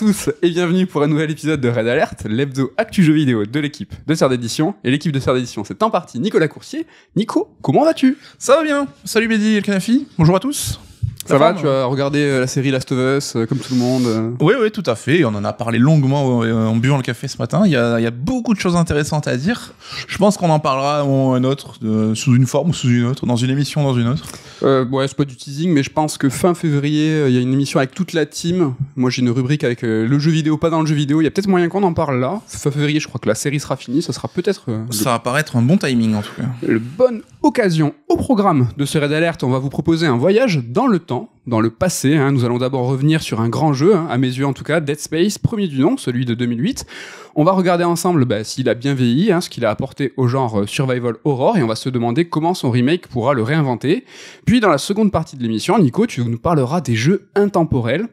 tous et bienvenue pour un nouvel épisode de Red Alert, l'hebdo actu jeu vidéo de l'équipe de Serre d'édition. Et l'équipe de Serre d'édition, c'est en partie Nicolas Coursier. Nico, comment vas-tu Ça va bien. Salut Mehdi El Kanafi. Bonjour à tous. Ça, va, tu as regardé euh, la série Last of Us euh, comme tout le monde euh. Oui, oui, tout à fait. On en a parlé longuement en buvant le café ce matin. Il y, a, il y a beaucoup de choses intéressantes à dire. Je pense qu'on en parlera un autre, sous une forme ou sous une autre, dans une émission, dans une autre euh, Ouais, c'est pas du teasing, mais je pense que fin février, euh, il y a une émission avec toute la team. Moi, j'ai une rubrique avec euh, le jeu vidéo, pas dans le jeu vidéo. Il y a peut-être moyen qu'on en parle là. Fin février, je crois que la série sera finie. Ça sera peut-être. Euh, ça va paraître un bon timing en tout cas. bonne occasion au programme de ce raid Alert. On va vous proposer un voyage dans le temps dans le passé. Hein. Nous allons d'abord revenir sur un grand jeu, hein, à mes yeux en tout cas, Dead Space, premier du nom, celui de 2008. On va regarder ensemble bah, s'il a bien vieilli, hein, ce qu'il a apporté au genre euh, survival horror, et on va se demander comment son remake pourra le réinventer. Puis dans la seconde partie de l'émission, Nico, tu nous parleras des jeux intemporels,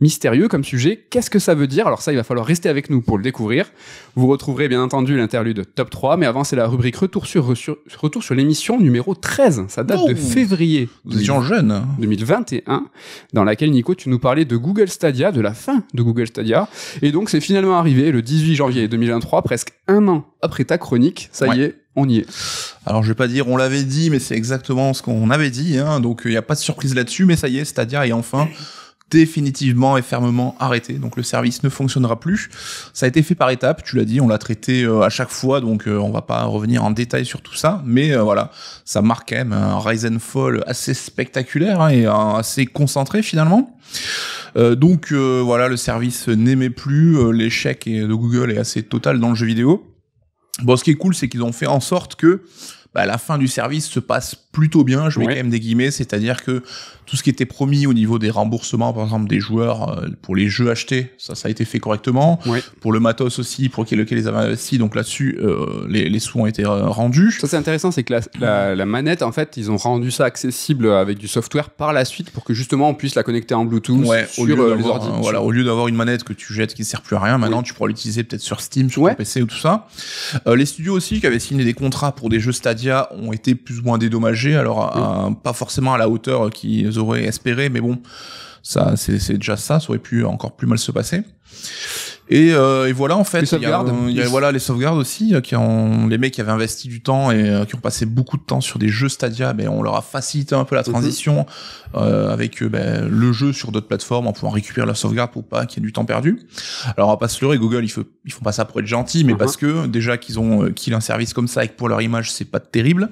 mystérieux comme sujet. Qu'est-ce que ça veut dire Alors ça, il va falloir rester avec nous pour le découvrir. Vous retrouverez bien entendu l'interlude top 3, mais avant, c'est la rubrique retour sur, retour sur l'émission numéro 13. Ça date de février. jeunes. 2021, dans laquelle, Nico, tu nous parlais de Google Stadia, de la fin de Google Stadia. Et donc, c'est finalement arrivé le 18 janvier 2023, presque un an après ta chronique. Ça y est, on y est. Alors je vais pas dire on l'avait dit, mais c'est exactement ce qu'on avait dit. Hein. donc il n'y a pas de surprise là-dessus, mais ça y est, Stadia et enfin définitivement et fermement arrêté. Donc le service ne fonctionnera plus. Ça a été fait par étapes, tu l'as dit, on l'a traité euh, à chaque fois, donc euh, on va pas revenir en détail sur tout ça. Mais euh, voilà, ça marque même un rise and fall assez spectaculaire hein, et assez concentré finalement. donc voilà, le service n'aimait plus, l'échec de Google est assez total dans le jeu vidéo. Bon, ce qui est cool, c'est qu'ils ont fait en sorte que bah, la fin du service se passe plutôt bien. Je mets quand même des guillemets, c'est-à-dire que tout ce qui était promis au niveau des remboursements, par exemple des joueurs euh, pour les jeux achetés, ça, ça a été fait correctement. Pour le matos aussi, pour lequel ils avaient investi, donc là-dessus, euh, les, sous ont été euh, rendus. Ça c'est intéressant, c'est que la, manette, en fait, ils ont rendu ça accessible avec du software par la suite pour que justement on puisse la connecter en Bluetooth sur les ordinateurs Voilà, au lieu d'avoir une manette que tu jettes qui ne sert plus à rien, maintenant tu pourras l'utiliser peut-être sur Steam, sur ton PC ou tout ça. les studios aussi qui avaient signé des contrats pour des jeux stadiums ont été plus ou moins dédommagés, alors euh, pas forcément à la hauteur qu'ils auraient espéré, mais bon, ça c'est déjà ça, ça aurait pu encore plus mal se passer. Euh, et, voilà en fait, euh, voilà les sauvegardes aussi euh, qui ont les mecs qui avaient investi du temps et qui ont passé beaucoup de temps sur des jeux Stadia, mais ben, on leur a facilité un peu la mhm. transition avec ben, le jeu sur d'autres plateformes en pouvant récupérer la sauvegarde pour pas qu'il y ait du temps perdu. Alors on va pas se leurrer, Google ils, font pas ça pour être gentils, mais mhm. parce que déjà qu'ils ont qu'ils un service comme ça et que pour leur image c'est pas terrible,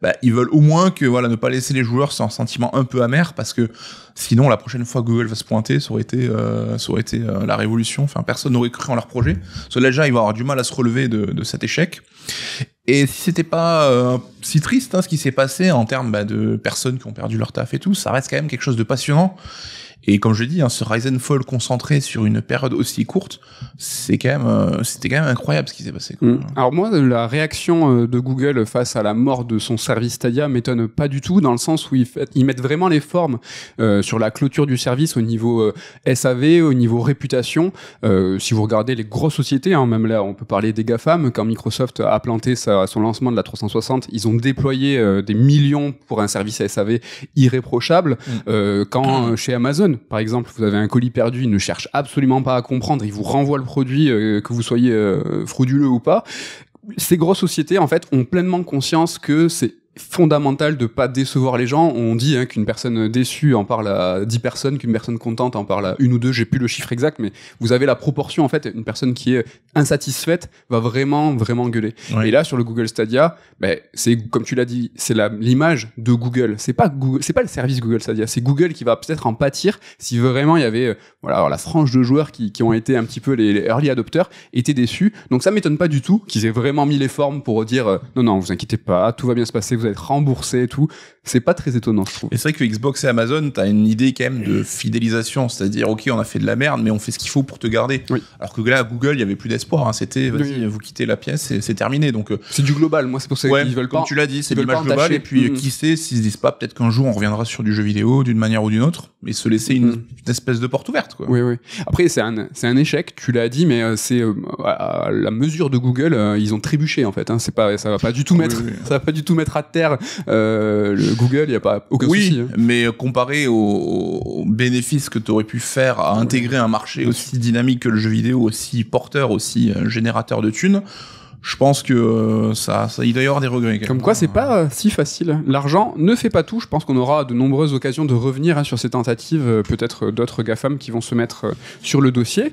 ben, ils veulent au moins que voilà ne pas laisser les joueurs sans sentiment un peu amer parce que sinon la prochaine fois Google va se pointer, ça aurait été ça aurait été la révolution. Enfin personne écrit en leur projet. Parce déjà, ils vont avoir du mal à se relever de, cet échec. Et si c'était pas euh, si triste hein, ce qui s'est passé en termes bah, de personnes qui ont perdu leur taf et tout, ça reste quand même quelque chose de passionnant et comme je dis, hein, ce Rise Fall concentré sur une période aussi courte, c'est quand même, euh, c'était quand même incroyable ce qui s'est passé. Mm. Alors moi, euh, la réaction euh, de Google face à la mort de son service Stadia m'étonne pas du tout, dans le sens où ils, fait, mettent vraiment les formes sur la clôture du service au niveau SAV, au niveau réputation. si vous regardez les grosses sociétés, hein, même là, on peut parler des GAFAM, quand Microsoft a planté son lancement de la 360, ils ont déployé des millions pour un service SAV irréprochable. Mm. quand chez Amazon, par exemple, vous avez un colis perdu, il ne cherche absolument pas à comprendre, il vous renvoie le produit, euh, que vous soyez euh, frauduleux ou pas. Ces grosses sociétés, en fait, ont pleinement conscience que c'est fondamental de pas décevoir les gens. On dit hein, qu'une personne déçue en parle à 10 personnes, qu'une personne contente en parle à une ou deux. J'ai plus le chiffre exact, mais vous avez la proportion en fait. Une personne qui est insatisfaite va vraiment vraiment gueuler. Et là sur le Google Stadia, ben, c'est comme tu l'as dit, c'est l'image de Google. C'est pas c'est pas le service Google Stadia. C'est Google qui va peut-être en pâtir si vraiment il y avait voilà la frange de joueurs qui, qui, ont été un petit peu les, early adopteurs étaient déçus. Donc ça m'étonne pas du tout qu'ils aient vraiment mis les formes pour dire euh, non non vous inquiétez pas, tout va bien se passer. Vous être remboursé et tout c'est pas très étonnant, je trouve. Et c'est vrai que Xbox et Amazon, t'as une idée quand même de fidélisation, c'est-à-dire, ok, on a fait de la merde, mais on fait ce qu'il faut pour te garder. Alors que là, à Google, il y avait plus d'espoir. Hein. C'était, vas-y, vous quittez la pièce, c'est terminé. Donc euh, c'est du global. Moi, c'est pour ça qu'ils veulent comme tu l'as dit, c'est l'image globale. Et puis, mm-hmm. qui sait s'ils se disent pas, peut-être qu'un jour, on reviendra sur du jeu vidéo d'une manière ou d'une autre, mais se laisser une, mm-hmm. espèce de porte ouverte. Quoi. Oui, oui. Après, c'est un, c'est un échec. Tu l'as dit, mais euh, c'est euh, à la mesure de Google, ils ont trébuché en fait. Hein. C'est pas, ça va pas du tout mettre, ça va pas du tout mettre à terre. Google, il n'y a pas oui, hein. mais comparé aux, bénéfices que tu aurais pu faire à intégrer un marché aussi dynamique que le jeu vidéo, aussi porteur, aussi euh, générateur de thunes, je pense que euh, ça, ça, il doit y avoir des regrets. Comme quoi, c'est pas euh, si facile. L'argent ne fait pas tout. Je pense qu'on aura de nombreuses occasions de revenir hein, sur ces tentatives, peut-être d'autres GAFAM qui vont se mettre sur le dossier.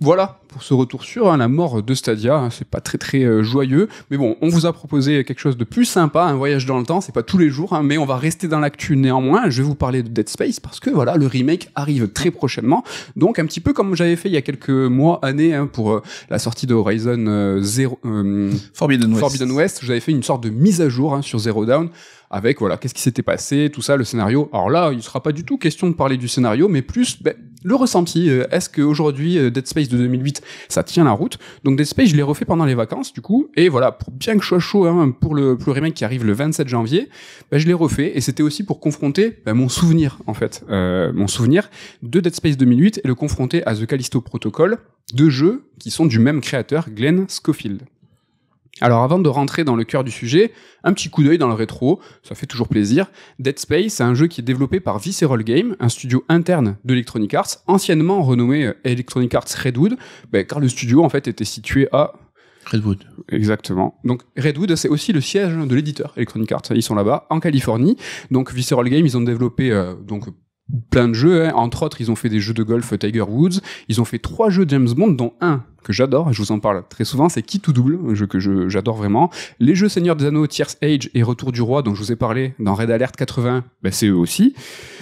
Voilà pour ce retour sur hein, la mort de Stadia. Hein, c'est pas très très euh, joyeux, mais bon, on vous a proposé quelque chose de plus sympa, un voyage dans le temps. C'est pas tous les jours, hein, mais on va rester dans l'actu néanmoins. Je vais vous parler de Dead Space parce que voilà, le remake arrive très prochainement. Donc un petit peu comme j'avais fait il y a quelques mois, années pour euh, la sortie de Horizon euh, Zero, euh, Forbidden West. Forbidden West, j'avais fait une sorte de mise à jour sur Zero Down avec voilà, qu'est-ce qui s'était passé, tout ça, le scénario. Alors là, il sera pas du tout question de parler du scénario, mais plus ben, le ressenti. Euh, est-ce qu'aujourd'hui, euh, Dead Space de 2008, ça tient la route Donc Dead Space, je l'ai refait pendant les vacances, du coup, et voilà, pour, bien que je sois chaud hein, pour, le, pour remake qui arrive le 27 janvier, ben, je l'ai refait, et c'était aussi pour confronter ben, mon souvenir, en fait, euh, mon souvenir de Dead Space 2008 et le confronter à The Callisto Protocol, deux jeux qui sont du même créateur, Glenn Schofield. Alors avant de rentrer dans le cœur du sujet, un petit coup d'œil dans le rétro, ça fait toujours plaisir. Dead Space, c'est un jeu qui est développé par Visceral Games, un studio interne d'Electronic Arts, anciennement renommé euh, Electronic Arts Redwood, ben, car le studio en fait était situé à Redwood. Exactement. Donc Redwood, c'est aussi le siège de l'éditeur Electronic Arts. Ils sont là-bas, en Californie. Donc Visceral Games, ils ont développé euh, donc plein de jeux. Hein. Entre autres, ils ont fait des jeux de golf Tiger Woods. Ils ont fait trois jeux James Bond, dont un que j'adore, je vous en parle très souvent, c'est Qui tout double, un jeu que j'adore vraiment. Les jeux Seigneur des Anneaux, Tierce Age et Retour du Roi, dont je vous ai parlé dans Red Alert 80, ben, c'est eux aussi.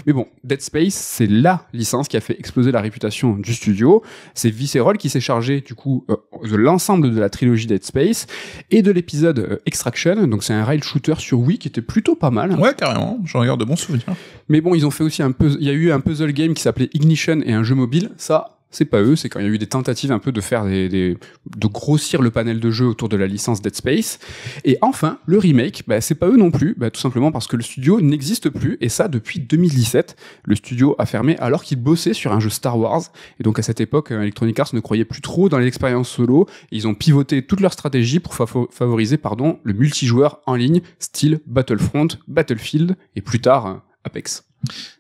Mais bon, Dead Space, c'est la licence qui a fait exploser la réputation du studio. C'est Visceral qui s'est chargé du coup euh, de l'ensemble de la trilogie Dead Space et de l'épisode euh, Extraction. Donc c'est un rail shooter sur Wii qui était plutôt pas mal. Ouais, carrément. J'en regarde de bons souvenirs. Mais bon, ils ont fait aussi un puzzle. Il y a eu un puzzle game qui s'appelait Ignition et un jeu mobile. Ça, c'est pas eux, c'est quand il y a eu des tentatives un peu de faire des, de grossir le panel de jeux autour de la licence Dead Space. Et enfin, le remake, bah, c'est pas eux non plus, bah, tout simplement parce que le studio n'existe plus, et ça depuis 2017. Le studio a fermé alors qu'il bossait sur un jeu Star Wars, et donc à cette époque, euh, Electronic Arts ne croyait plus trop dans l'expérience solo, ils ont pivoté toute leur stratégie pour favoriser pardon, le multijoueur en ligne, style Battlefront, Battlefield, et plus tard euh, Apex.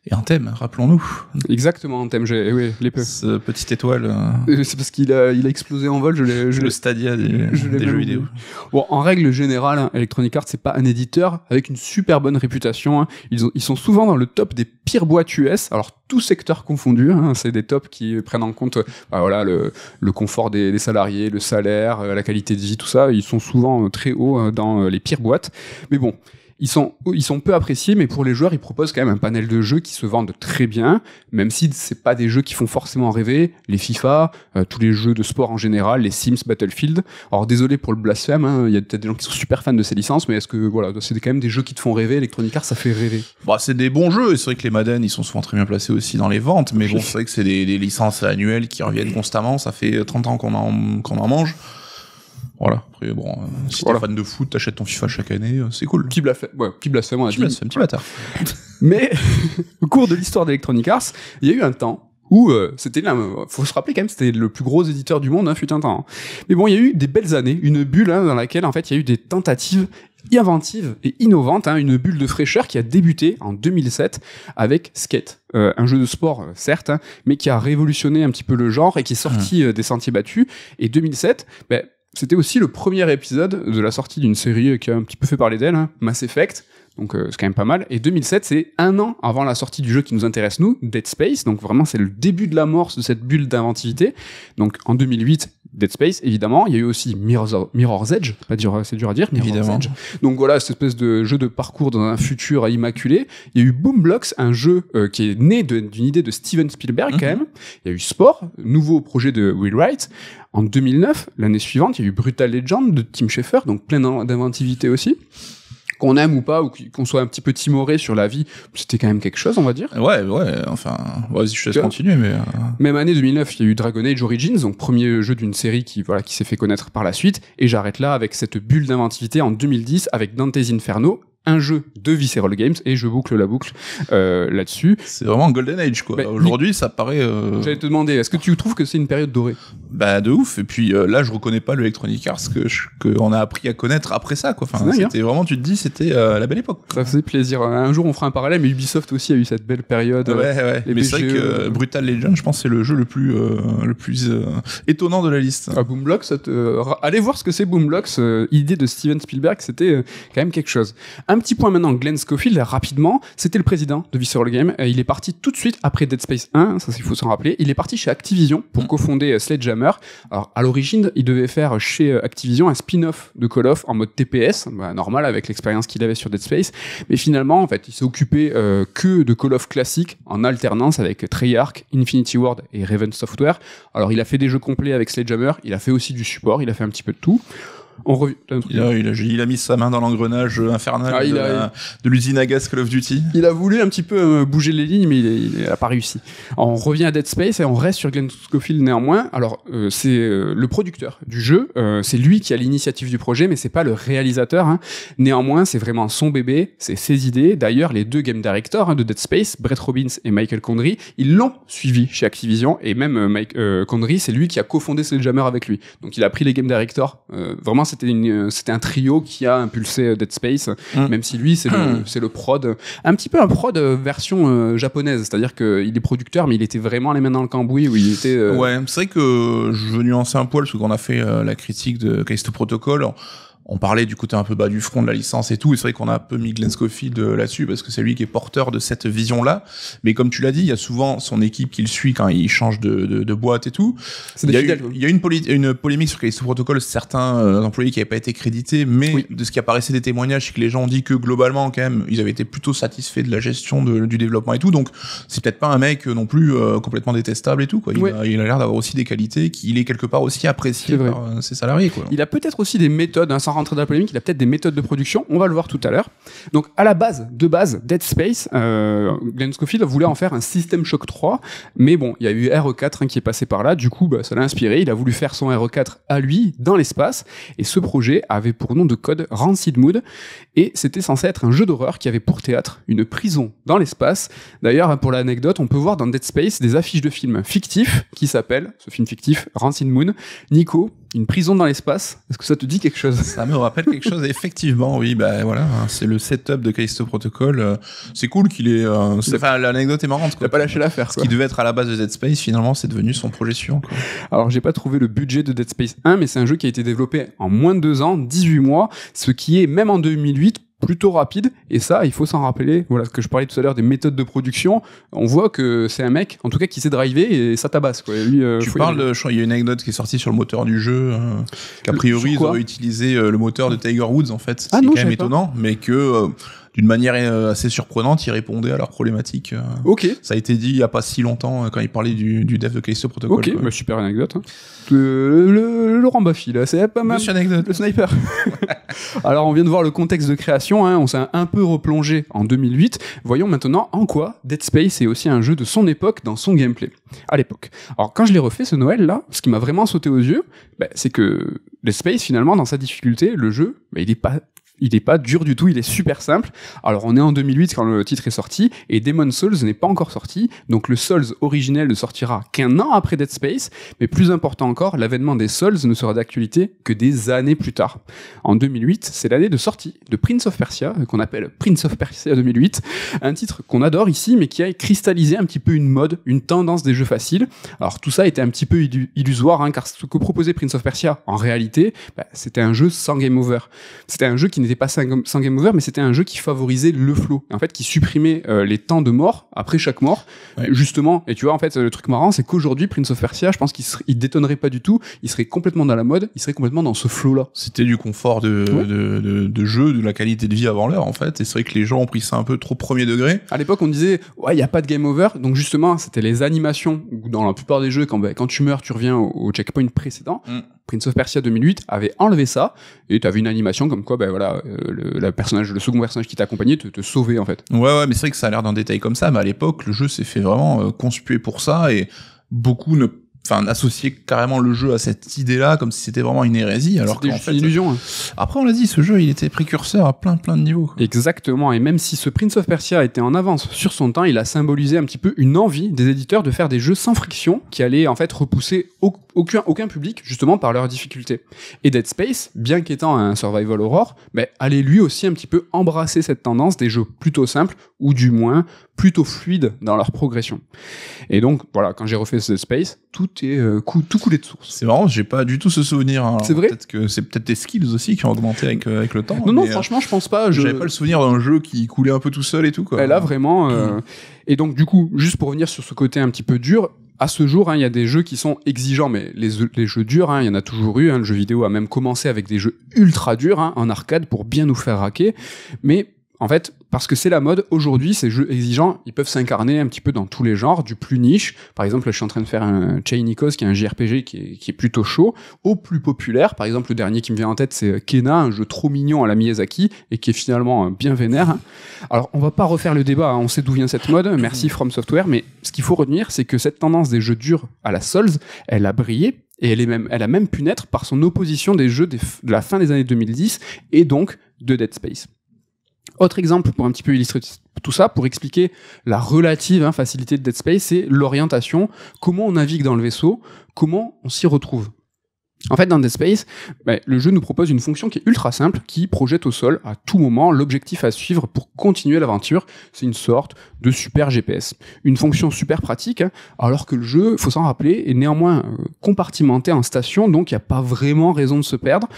Et un thème, rappelons-nous. Exactement, un thème, eh oui, les peu. Ce petite étoile. Euh, euh, c'est parce qu'il a, il a explosé en vol, je l'ai. le Stadia des, je jeux vidéo. Bon, en règle générale, hein, Electronic Arts, c'est pas un éditeur avec une super bonne réputation. Hein. Ils, sont souvent dans le top des pires boîtes US. Alors, tout secteur confondu, hein, c'est des tops qui prennent en compte bah, voilà, le, confort des, des, salariés, le salaire, euh, la qualité de vie, tout ça. Ils sont souvent très hauts dans les pires boîtes. Mais bon. Ils sont, ils sont peu appréciés, mais pour les joueurs, ils proposent quand même un panel de jeux qui se vendent très bien, même si c'est pas des jeux qui font forcément rêver. Les FIFA, euh, tous les jeux de sport en général, les Sims, Battlefield. Alors désolé pour le blasphème, hein, il y a peut-être des gens qui sont super fans de ces licences, mais est-ce que voilà, c'est quand même des jeux qui te font rêver Electronic Arts, ça fait rêver. Bah c'est des bons jeux. et C'est vrai que les Madden, ils sont souvent très bien placés aussi dans les ventes, mais c'est vrai que c'est des, licences annuelles qui reviennent constamment. Ça fait 30 ans qu'on en mange. Voilà. Après, bon, euh, si t'es fan de foot, t'achètes ton FIFA chaque année, euh, c'est cool. qui blasphème, ouais, qui blasphème, un petit bâtard. Mais au cours de l'histoire d'Electronic Arts, il y a eu un temps où euh, c'était là, faut se rappeler quand même, c'était le plus gros éditeur du monde, hein, fut un temps. Hein. Mais bon, il y a eu des belles années, une bulle hein, dans laquelle en fait il y a eu des tentatives inventives et innovantes, hein, une bulle de fraîcheur qui a débuté en 2007 avec Skate, un jeu de sport certes, hein, mais qui a révolutionné un petit peu le genre et qui est sorti mmh. des sentiers battus. Et 2007, ben, c'était aussi le premier épisode de la sortie d'une série qui a un petit peu fait parler d'elle, hein, Mass Effect. Donc euh, c'est quand même pas mal. Et 2007, c'est un an avant la sortie du jeu qui nous intéresse nous, Dead Space. Donc vraiment, c'est le début de l'amorce de cette bulle d'inventivité. Donc en 2008, Dead Space, évidemment. Il y a eu aussi Mirror's, Edge, c'est dur, à dire, Mirror's évidemment. Edge. Donc voilà, cette espèce de jeu de parcours dans un futur immaculé. Il y a eu Boom Blocks, un jeu euh, qui est né d'une idée de Steven Spielberg quand mhm. même. Il y a eu Sport, nouveau projet de Will Wright. En 2009, l'année suivante, il y a eu Brutal Legend de Tim Schafer, donc plein d'inventivité aussi qu'on aime ou pas, ou qu'on soit un petit peu timoré sur la vie, c'était quand même quelque chose, on va dire. Ouais, ouais, enfin, vas-y, je continuer, mais. Euh, même année 2009, il y a eu Dragon Age Origins, donc premier jeu d'une série qui, voilà, qui s'est fait connaître par la suite, et j'arrête là avec cette bulle d'inventivité en 2010 avec Dante's Inferno, un jeu de Visceral Games et je boucle la boucle euh, là-dessus. C'est vraiment Golden Age quoi. Bah, Aujourd'hui, ça paraît. Euh, j'allais te demander, est-ce que tu trouves que c'est une période dorée Bah de ouf. Et puis euh, là, je reconnais pas l'Electronic Arts que qu'on a appris à connaître après ça quoi. c'était hein. vraiment, tu te dis, c'était la belle époque. Ça faisait plaisir. Un jour, on fera un parallèle, mais Ubisoft aussi a eu cette belle période. Ouais, ouais. mais c'est vrai e. que Brutal Legend, je pense, c'est le jeu le plus le plus étonnant de la liste. À ah, te... allez voir ce que c'est Boombox. idée de Steven Spielberg, c'était quand même quelque chose. Un petit point maintenant, Glenn Scofield, rapidement, c'était le président de Visceral Game. Euh, il est parti tout de suite après Dead Space 1, ça il faut s'en rappeler. Il est parti chez Activision pour mm. cofonder euh, Sledgehammer. Alors à l'origine, il devait faire chez euh, Activision un spin-off de Call of en mode TPS, bah, normal avec l'expérience qu'il avait sur Dead Space. Mais finalement, en fait, il s'est occupé que de Call of classique en alternance avec Treyarch, Infinity Ward et Raven Software. Alors il a fait des jeux complets avec Sledgehammer, il a fait aussi du support, il a fait un petit peu de tout. Il a, mis sa main dans l'engrenage infernal ah, de, l'usine à gaz Call of Duty. Il a voulu un petit peu euh, bouger les lignes, mais il n'a pas réussi. on revient à Dead Space et on reste sur Glenn Scofield néanmoins. Alors, euh, c'est euh, le producteur du jeu, c'est lui qui a l'initiative du projet, mais c'est pas le réalisateur. Hein. Néanmoins, c'est vraiment son bébé, c'est ses idées. D'ailleurs, les deux game directors hein, de Dead Space, Brett Robbins et Michael Condry, ils l'ont suivi chez Activision et même Mike Condry, c'est lui qui a cofondé Sledgehammer avec lui. Donc, il a pris les game directors vraiment euh, c'était un trio qui a impulsé euh, Dead Space, mm. même si lui, mm. c'est le, prod, un petit peu un prod euh, version japonaise, c'est-à-dire qu'il est producteur, mais il était vraiment les mains dans le cambouis, où il était. Ouais, c'est vrai que je veux nuancer un poil, parce qu'on a fait la critique de Callisto Protocol on parlait du côté un peu bas du front de la licence et tout. Et c'est vrai qu'on a un peu mis Glenn Scofield euh, là-dessus parce que c'est lui qui est porteur de cette vision-là. Mais comme tu l'as dit, il y a souvent son équipe qui le suit quand il change de, boîte et tout. Il y, a une, une polémique sur sous protocole, certains euh, employés qui n'avaient pas été crédités, mais de ce qui apparaissait des témoignages, c'est que les gens ont dit que globalement, quand même, ils avaient été plutôt satisfaits de la gestion du développement et tout. Donc, c'est peut-être pas un mec euh, non plus complètement détestable et tout. Quoi. Il, a, l'air d'avoir aussi des qualités qu'il est quelque part aussi apprécié par ses salariés. Quoi. Il a peut-être aussi des méthodes, hein, rentrer dans la polémique, il a peut-être des méthodes de production. On va le voir tout à l'heure. Donc, à la base, de base, Dead Space, euh, Glenn Schofield voulait en faire un System Shock 3, mais bon, il y a eu e RE4 hein, qui est passé par là. Du coup, bah, ça l'a inspiré. Il a voulu faire son e RE4 à lui, dans l'espace. Et ce projet avait pour nom de code Rancid Mood. Et c'était censé être un jeu d'horreur qui avait pour théâtre une prison dans l'espace. D'ailleurs, pour l'anecdote, on peut voir dans Dead Space des affiches de films fictifs qui s'appellent, ce film fictif, Rancid Moon. Nico, une prison dans l'espace. Est-ce que ça te dit quelque chose Ça me rappelle quelque chose. Effectivement, oui. Bah voilà, hein, c'est le setup de Callisto Protocol. Euh, c'est cool qu'il ait. Euh, enfin, l'anecdote est marrante. Quoi. Il a pas lâché l'affaire. Ce qui devait être à la base de Dead Space, finalement, c'est devenu son projet suivant. Quoi. Alors, j'ai pas trouvé le budget de Dead Space 1, mais c'est un jeu qui a été développé en moins de deux ans, 18 mois, ce qui est même en 2008 plutôt rapide. Et ça, il faut s'en rappeler. Voilà ce que je parlais tout à l'heure des méthodes de production. On voit que c'est un mec, en tout cas, qui sait driver et ça tabasse. Quoi. Lui, euh, tu parles, je crois, il y a une anecdote qui est sortie sur le moteur du jeu, hein, qu'a priori, ils auraient utilisé euh, le moteur de Tiger Woods, en fait. Ah c'est quand même étonnant, mais que. Euh, d'une manière euh, assez surprenante, ils répondait à leur problématique. Euh. Ok. Ça a été dit il y a pas si longtemps euh, quand ils parlaient du, du dev de Callisto Protocol. Ok, bah, super anecdote. Hein. Le, Laurent Baffy, là, c'est pas mal. Anecdote. Le sniper. Alors, on vient de voir le contexte de création. Hein, on s'est un peu replongé en 2008. Voyons maintenant en quoi Dead Space est aussi un jeu de son époque dans son gameplay. À l'époque. Alors, quand je l'ai refait ce Noël là, ce qui m'a vraiment sauté aux yeux, bah, c'est que Dead Space finalement dans sa difficulté, le jeu, mais bah, il n'est pas il n'est pas dur du tout, il est super simple. Alors on est en 2008 quand le titre est sorti et Demon Souls n'est pas encore sorti, donc le Souls originel ne sortira qu'un an après Dead Space, mais plus important encore, l'avènement des Souls ne sera d'actualité que des années plus tard. En 2008, c'est l'année de sortie de Prince of Persia, euh, qu'on appelle Prince of Persia 2008, un titre qu'on adore ici mais qui a cristallisé un petit peu une mode, une tendance des jeux faciles. Alors tout ça était un petit peu illusoire hein, car ce que proposait Prince of Persia en réalité, bah, c'était un jeu sans game over. C'était un jeu qui n'était pas sans game over, mais c'était un jeu qui favorisait le flow, en fait, qui supprimait euh, les temps de mort après chaque mort, justement. Et tu vois, en fait, le truc marrant, c'est qu'aujourd'hui, Prince of Persia, je pense qu'il ne détonnerait pas du tout, il serait complètement dans la mode, il serait complètement dans ce flow-là. C'était du confort de, de, de, jeu, de la qualité de vie avant l'heure, en fait. Et c'est vrai que les gens ont pris ça un peu trop premier degré. À l'époque, on disait, ouais, il n'y a pas de game over, donc justement, c'était les animations, dans la plupart des jeux, quand, bah, quand tu meurs, tu reviens au, checkpoint précédent. Mm. Prince of Persia 2008 avait enlevé ça et tu t'avais une animation comme quoi ben voilà euh, le, personnage le second personnage qui t'accompagnait te, te sauvait en fait ouais ouais mais c'est vrai que ça a l'air d'un détail comme ça mais à l'époque le jeu s'est fait vraiment euh, conspuer pour ça et beaucoup ne enfin associer carrément le jeu à cette idée-là comme si c'était vraiment une hérésie alors que c'est une illusion. Hein. Après on l'a dit ce jeu il était précurseur à plein plein de niveaux. Exactement et même si ce Prince of Persia était en avance sur son temps, il a symbolisé un petit peu une envie des éditeurs de faire des jeux sans friction qui allaient en fait repousser aucun aucun public justement par leurs difficultés. Et Dead Space, bien qu'étant un survival horror, mais allait lui aussi un petit peu embrasser cette tendance des jeux plutôt simples ou du moins plutôt fluides dans leur progression. Et donc voilà, quand j'ai refait The Space, tout est euh, tout coulé de source. C'est marrant, j'ai pas du tout ce souvenir. Hein. C'est vrai. Peut-être que c'est peut-être tes skills aussi qui ont augmenté avec, euh, avec le temps. Non non, euh, franchement, je pense pas. J'avais pas le souvenir d'un jeu qui coulait un peu tout seul et tout quoi. Et là vraiment. Hmm. Et donc du coup, juste pour revenir sur ce côté un petit peu dur, à ce jour, hein, il y a des jeux qui sont exigeants, mais les, les jeux durs, hein, il y en a toujours eu. Hein, le jeu vidéo a même commencé avec des jeux ultra durs en arcade pour bien nous faire raquer. Mais en fait, parce que c'est la mode, aujourd'hui, ces jeux exigeants, ils peuvent s'incarner un petit peu dans tous les genres, du plus niche. Par exemple, je suis en train de faire un Chain qui est un JRPG qui est, plutôt chaud, au plus populaire. Par exemple, le dernier qui me vient en tête, c'est euh, Kena, un jeu trop mignon à la Miyazaki, et qui est finalement euh, bien vénère. Alors, on va pas refaire le débat, hein. on sait d'où vient cette mode, merci From Software, mais ce qu'il faut retenir, c'est que cette tendance des jeux durs à la Souls, elle a brillé et elle, est même, elle a même pu naître par son opposition des jeux de la fin des années 2010 et donc de Dead Space. Autre exemple pour un petit peu illustrer tout ça, pour expliquer la relative hein, facilité de Dead Space, c'est l'orientation, comment on navigue dans le vaisseau, comment on s'y retrouve. En fait, dans Dead Space, bah, le jeu nous propose une fonction qui est ultra simple, qui projette au sol à tout moment l'objectif à suivre pour continuer l'aventure. C'est une sorte de super GPS. Une fonction super pratique, hein, alors que le jeu, il faut s'en rappeler, est néanmoins euh, compartimenté en station, donc il n'y a pas vraiment raison de se perdre.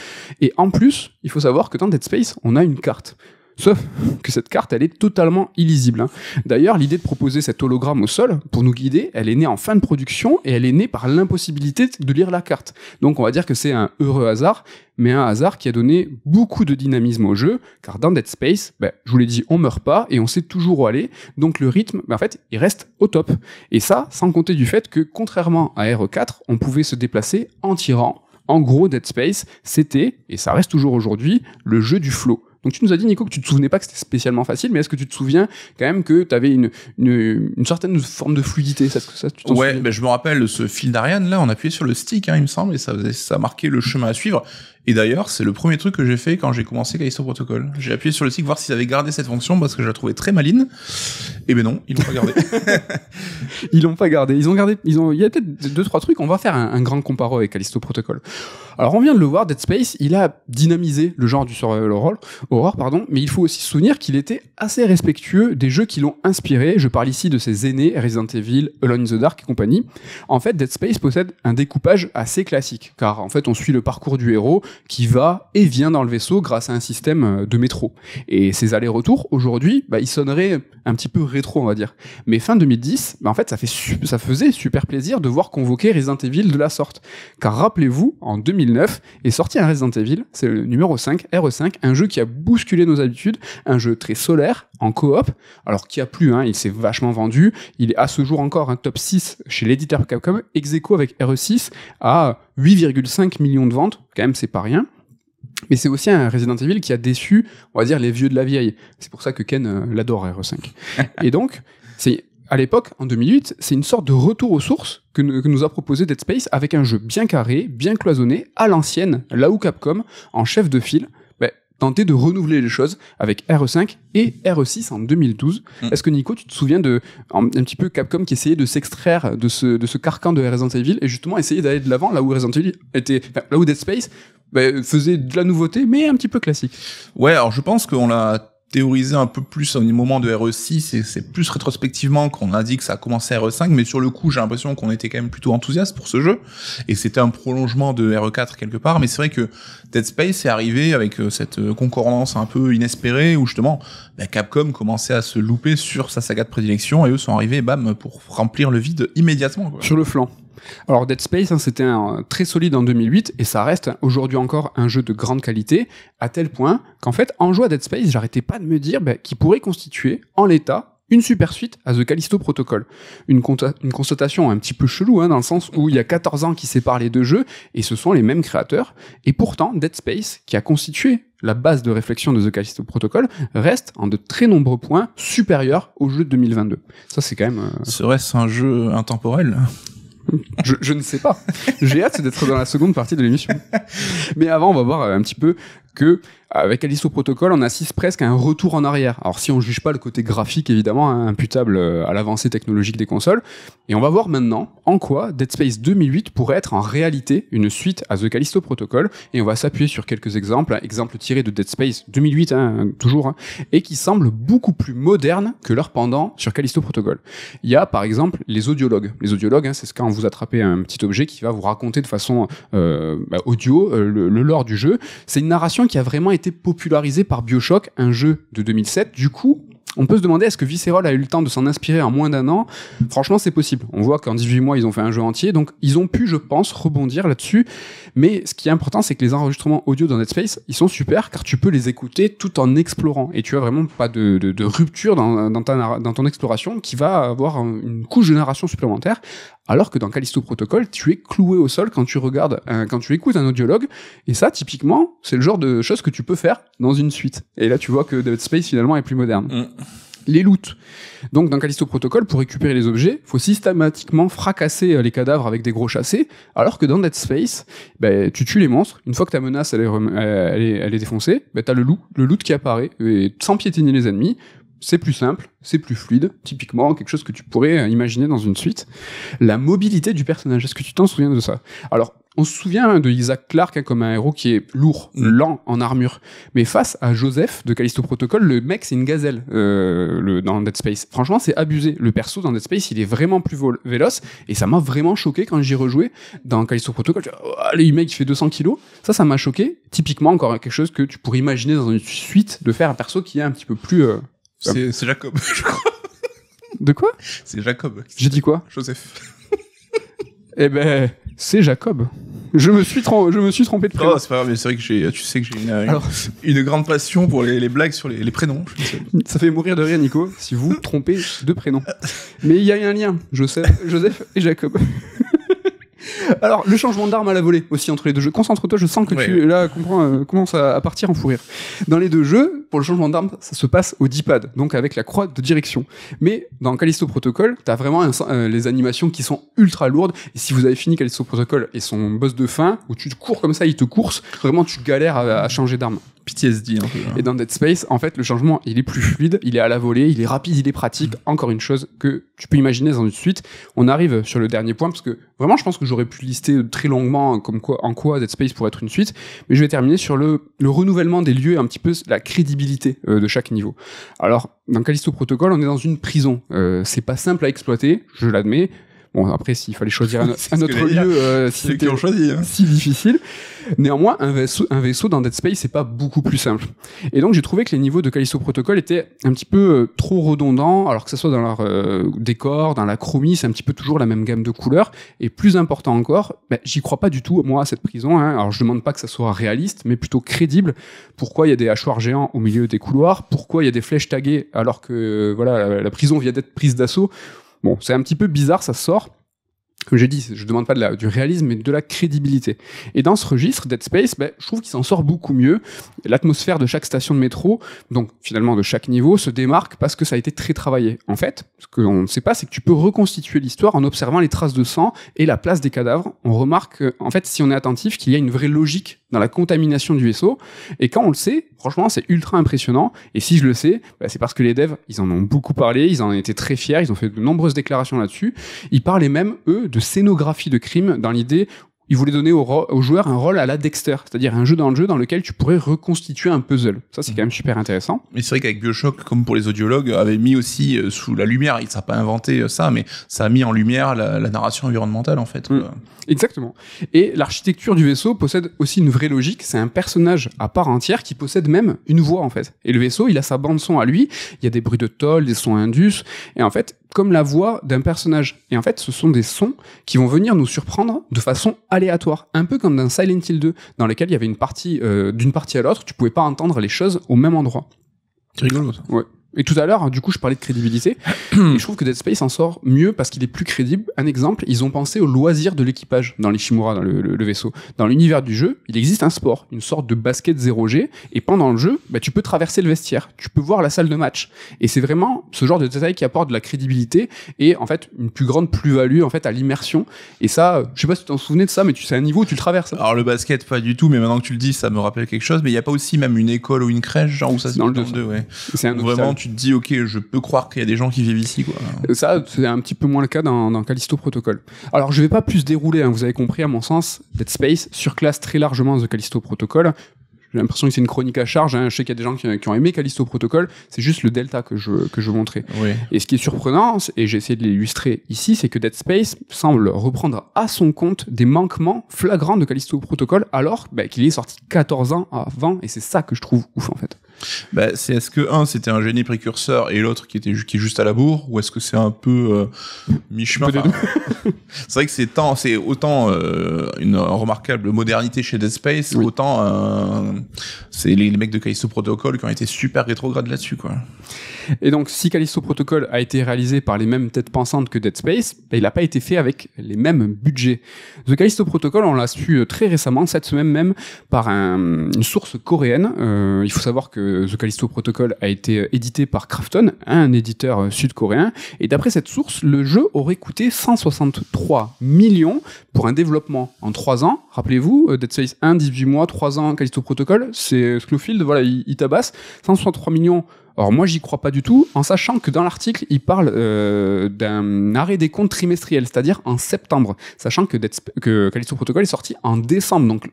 Et en plus, il faut savoir que dans Dead Space, on a une carte. Sauf que cette carte, elle est totalement illisible. Hein. D'ailleurs, l'idée de proposer cet hologramme au sol pour nous guider, elle est née en fin de production et elle est née par l'impossibilité de lire la carte. Donc on va dire que c'est un heureux hasard, mais un hasard qui a donné beaucoup de dynamisme au jeu, car dans Dead Space, ben, je vous l'ai dit, on meurt pas et on sait toujours où aller, donc le rythme, ben, en fait, il reste au top. Et ça, sans compter du fait que, contrairement à e RE4, on pouvait se déplacer en tirant. En gros, Dead Space, c'était, et ça reste toujours aujourd'hui, le jeu du flow. Donc tu nous as dit, Nico, que tu te souvenais pas que c'était spécialement facile, mais est-ce que tu te souviens quand même que tu avais une, certaine forme de fluidité ça, ça, Ouais, ben, je me rappelle ce fil d'Ariane, là, on appuyait sur le stick, hein, il me semble, et ça, ça marquait le mmh. chemin à suivre. Et d'ailleurs, c'est le premier truc que j'ai fait quand j'ai commencé Callisto Protocol. J'ai appuyé sur le site voir s'ils avaient gardé cette fonction parce que je la trouvais très maline. Et eh ben non, ils l'ont pas gardé. ils l'ont pas gardé. Ils ont gardé. Il y a peut-être deux trois trucs. On va faire un, grand comparo avec Callisto Protocol. Alors on vient de le voir, Dead Space, il a dynamisé le genre du survival horror, pardon. Mais il faut aussi se souvenir qu'il était assez respectueux des jeux qui l'ont inspiré. Je parle ici de ses aînés Resident Evil, Alone in the Dark et compagnie. En fait, Dead Space possède un découpage assez classique, car en fait on suit le parcours du héros qui va et vient dans le vaisseau grâce à un système euh, de métro. Et ces allers-retours, aujourd'hui, bah, ils sonneraient un petit peu rétro, on va dire. Mais fin 2010, bah, en fait, ça, fait ça faisait super plaisir de voir convoquer Resident Evil de la sorte. Car rappelez-vous, en 2009 est sorti un Resident Evil, c'est le numéro 5, RE5, un jeu qui a bousculé nos habitudes, un jeu très solaire, en coop, alors qu'il n'y a plus, hein, il s'est vachement vendu, il est à ce jour encore un top 6 chez l'éditeur Capcom, ex avec RE6 à 8,5 millions de ventes, quand même c'est pas rien. Mais c'est aussi un Resident Evil qui a déçu, on va dire, les vieux de la vieille. C'est pour ça que Ken euh, l'adore, RE5. Et donc, c'est à l'époque, en 2008, c'est une sorte de retour aux sources que, nous a proposé Dead Space avec un jeu bien carré, bien cloisonné, à l'ancienne, là où Capcom, en chef de file, tenter de renouveler les choses avec RE5 et RE6 en 2012. Hmm. Est-ce que Nico, tu te souviens de un, petit peu Capcom qui essayait de s'extraire de ce, de ce carcan de Resident Evil et justement essayer d'aller de l'avant là où Resident Evil était, là où Dead Space bah, faisait de la nouveauté mais un petit peu classique. Ouais, alors je pense qu'on l'a théorisé un peu plus au moment de RE6 c'est plus rétrospectivement qu'on a que ça a commencé à RE5 mais sur le coup j'ai l'impression qu'on était quand même plutôt enthousiaste pour ce jeu et c'était un prolongement de e RE4 quelque part mais c'est vrai que Dead Space est arrivé avec euh, cette euh, concordance un peu inespérée où justement bah, Capcom commençait à se louper sur sa saga de prédilection et eux sont arrivés bam pour remplir le vide immédiatement sur le flanc alors Dead Space, hein, c'était euh, très solide en 2008 et ça reste aujourd'hui encore un jeu de grande qualité, à tel point qu'en fait, en jouant à Dead Space, j'arrêtais pas de me dire bah, qu'il pourrait constituer, en l'état, une super suite à The Callisto Protocol. Une, constatation un petit peu chelou, hein, dans le sens où il y a 14 ans qui séparent les deux jeux, et ce sont les mêmes créateurs, et pourtant Dead Space, qui a constitué la base de réflexion de The Callisto Protocol, reste en de très nombreux points supérieur au jeu de 2022. Ça c'est quand même... Euh, Serait-ce un jeu intemporel je, ne sais pas. J'ai hâte d'être dans la seconde partie de l'émission. Mais avant, on va voir un petit peu que avec Callisto Protocol, on assiste presque à un retour en arrière. Alors si on ne juge pas le côté graphique, évidemment, hein, imputable euh, à l'avancée technologique des consoles, et on va voir maintenant en quoi Dead Space 2008 pourrait être en réalité une suite à The Callisto Protocol, et on va s'appuyer sur quelques exemples, hein, Exemple exemples tirés de Dead Space 2008, hein, toujours, et qui semble beaucoup plus moderne que leur pendant sur Callisto Protocol. Il y a par exemple les audiologues. Les audiologues, c'est ce quand vous attrapez un petit objet qui va vous raconter de façon euh, bah, audio euh, le, le lore du jeu. C'est une narration qui a vraiment été été popularisé par Bioshock, un jeu de 2007. Du coup, on peut se demander est-ce que Visceral a eu le temps de s'en inspirer en moins d'un an Franchement, c'est possible. On voit qu'en 18 mois, ils ont fait un jeu entier, donc ils ont pu, je pense, rebondir là-dessus. Mais ce qui est important, c'est que les enregistrements audio dans Netspace, ils sont super car tu peux les écouter tout en explorant. Et tu as vraiment pas de, rupture dans, dans, ton exploration qui va avoir une couche de narration supplémentaire alors que dans Callisto Protocol, tu es cloué au sol quand tu regardes, euh, quand tu écoutes un audiologue, et ça, typiquement, c'est le genre de choses que tu peux faire dans une suite. Et là, tu vois que Dead Space, finalement, est plus moderne. Mm. les loots. Donc dans Callisto Protocol, pour récupérer les objets, faut systématiquement fracasser euh, les cadavres avec des gros chassés, alors que dans Dead Space, ben, tu tues les monstres, une fois que ta menace elle est, euh, elle est, défoncée, bah, t'as le loup, le loot qui apparaît, et sans piétiner les ennemis, c'est plus simple, c'est plus fluide, typiquement quelque chose que tu pourrais euh, imaginer dans une suite. La mobilité du personnage, est-ce que tu t'en souviens de ça Alors, on se souvient de Isaac Clarke hein, comme un héros qui est lourd, mm. lent en armure. Mais face à Joseph de Callisto Protocol, le mec c'est une gazelle euh, le, dans Dead Space. Franchement, c'est abusé. Le perso dans Dead Space, il est vraiment plus véloce et ça m'a vraiment choqué quand j'y rejouais dans Callisto Protocol. Oh, le mec il fait 200 kilos. Ça, ça m'a choqué. Typiquement, encore hein, quelque chose que tu pourrais imaginer dans une suite de faire un perso qui est un petit peu plus euh, ah. C'est Jacob, je crois. De quoi C'est Jacob. J'ai dit quoi Joseph. eh ben, c'est Jacob. Je me suis, je me suis trompé de prénom. Non, oh, c'est pas grave, mais c'est vrai que tu sais que j'ai une, grande passion pour les, blagues sur les, prénoms. Ça fait mourir de rire, Nico, si vous trompez de prénom. Mais il y a un lien, Joseph, Joseph et Jacob. Alors, le changement d'arme à la volée aussi entre les deux jeux. Concentre-toi, je sens que tu là comprends, euh, commence à, à, partir en fou Dans les deux jeux, pour le changement d'arme, ça se passe au D-pad, donc avec la croix de direction. Mais dans Callisto Protocol, t'as vraiment euh, les animations qui sont ultra lourdes. Et si vous avez fini Callisto Protocol et son boss de fin, où tu cours comme ça, il te course, vraiment tu galères à, à changer d'arme. PTSD hein. Et dans Dead Space, en fait, le changement, il est plus fluide, il est à la volée, il est rapide, il est pratique. Mm. Encore une chose que tu peux imaginer dans une suite. On arrive sur le dernier point, parce que vraiment, je pense que j'aurais pu lister très longuement comme quoi, en quoi Dead Space pourrait être une suite, mais je vais terminer sur le, renouvellement des lieux et un petit peu la crédibilité euh, de chaque niveau. Alors, dans Callisto Protocol, on est dans une prison. Euh, c'est pas simple à exploiter, je l'admets. Bon, après, s'il fallait choisir un, autre lieu, euh, si c'était hein. si difficile. Néanmoins, un vaisseau, un vaisseau dans Dead Space, c'est pas beaucoup plus simple. Et donc, j'ai trouvé que les niveaux de Callisto Protocol étaient un petit peu euh, trop redondants, alors que ça soit dans leur euh, décor, dans la chromie, c'est un petit peu toujours la même gamme de couleurs. Et plus important encore, ben, j'y crois pas du tout, moi, à cette prison. Hein. Alors, je demande pas que ça soit réaliste, mais plutôt crédible. Pourquoi il y a des hachoirs géants au milieu des couloirs Pourquoi il y a des flèches taguées alors que voilà la prison vient d'être prise d'assaut Bon, c'est un petit peu bizarre, ça sort. Comme j'ai dit, je ne demande pas du réalisme, mais de la crédibilité. Et dans ce registre, Dead Space, ben, je trouve qu'il s'en sort beaucoup mieux. L'atmosphère de chaque station de métro, donc finalement de chaque niveau, se démarque parce que ça a été très travaillé. En fait, ce qu'on ne sait pas, c'est que tu peux reconstituer l'histoire en observant les traces de sang et la place des cadavres. On remarque, en fait, si on est attentif, qu'il y a une vraie logique dans la contamination du vaisseau. Et quand on le sait, franchement, c'est ultra impressionnant. Et si je le sais, bah, c'est parce que les devs, ils en ont beaucoup parlé, ils en étaient très fiers, ils ont fait de nombreuses déclarations là-dessus. Ils parlaient même, eux, de scénographie de crime dans l'idée il voulait donner au joueurs un rôle à la Dexter, c'est-à-dire un jeu dans le jeu dans lequel tu pourrais reconstituer un puzzle. Ça, c'est mhm. quand même super intéressant. Mais c'est vrai qu'avec Bioshock, comme pour les audiologues, avait mis aussi euh, sous la lumière, il s'est pas inventé euh, ça, mais ça a mis en lumière la, narration environnementale, en fait. Mm. Exactement. Et l'architecture du vaisseau possède aussi une vraie logique, c'est un personnage à part entière qui possède même une voix, en fait. Et le vaisseau, il a sa bande son à lui, il y a des bruits de toll, des sons indus, et en fait, comme la voix d'un personnage. Et en fait, ce sont des sons qui vont venir nous surprendre de façon aléatoire, un peu comme dans Silent Hill 2, dans lequel il y avait une partie euh, d'une partie à l'autre, tu pouvais pas entendre les choses au même endroit. C'est rigolo ça. Ouais. Et tout à l'heure, du coup, je parlais de crédibilité. et je trouve que Dead Space en sort mieux parce qu'il est plus crédible. Un exemple, ils ont pensé au loisir de l'équipage dans les Shimura, dans le, vaisseau. Dans l'univers du jeu, il existe un sport, une sorte de basket 0G. Et pendant le jeu, bah, tu peux traverser le vestiaire, tu peux voir la salle de match. Et c'est vraiment ce genre de détail qui apporte de la crédibilité et en fait une plus grande plus-value en fait à l'immersion. Et ça, euh, je sais pas si tu t'en souvenais de ça, mais tu sais un niveau où tu le traverses. Hein. Alors le basket, pas du tout. Mais maintenant que tu le dis, ça me rappelle quelque chose. Mais il y a pas aussi même une école ou une crèche genre où ça se dans le 2, C'est un tu te dis, ok, je peux croire qu'il y a des gens qui vivent ici. Quoi. Ça, c'est un petit peu moins le cas dans, dans Callisto Protocol. Alors, je vais pas plus dérouler, hein, vous avez compris, à mon sens, Dead Space surclasse très largement The Callisto Protocol. J'ai l'impression que c'est une chronique à charge. Hein. Je sais qu'il y a des gens qui, ont aimé Callisto Protocol. C'est juste le delta que je, que je montrais. Et ce qui est surprenant, et j'ai essayé de l'illustrer ici, c'est que Dead Space semble reprendre à son compte des manquements flagrants de Callisto Protocol alors bah, qu'il est sorti 14 ans avant. Et c'est ça que je trouve ouf en fait bah, c'est est-ce que un c'était un génie précurseur et l'autre qui était qui est juste à la bourre ou est-ce que c'est un peu euh, mi chemin c'est vrai que c'est c'est autant euh, une remarquable modernité chez Dead Space, autant euh, c'est les, mecs de Callisto Protocol qui ont été super rétrogrades là-dessus, quoi. Et donc, si Callisto Protocol a été réalisé par les mêmes têtes pensantes que Dead Space, bah, il n'a pas été fait avec les mêmes budgets. The Callisto Protocol, on l'a su euh, très récemment, cette semaine même, par une source coréenne. il faut savoir que The Callisto Protocol a été édité par Krafton, un éditeur sud-coréen. Et d'après cette source, le jeu aurait coûté 163 3 millions pour un développement en 3 ans. Rappelez-vous, euh, Dead Space 1, 18 mois, 3 ans, Callisto Protocol, c'est Snowfield, voilà, il, tabasse. 163 millions Or moi j'y crois pas du tout, en sachant que dans l'article il parle euh, d'un arrêt des comptes trimestriels c'est-à-dire en septembre, sachant que, que Callisto Protocol est sorti en décembre, donc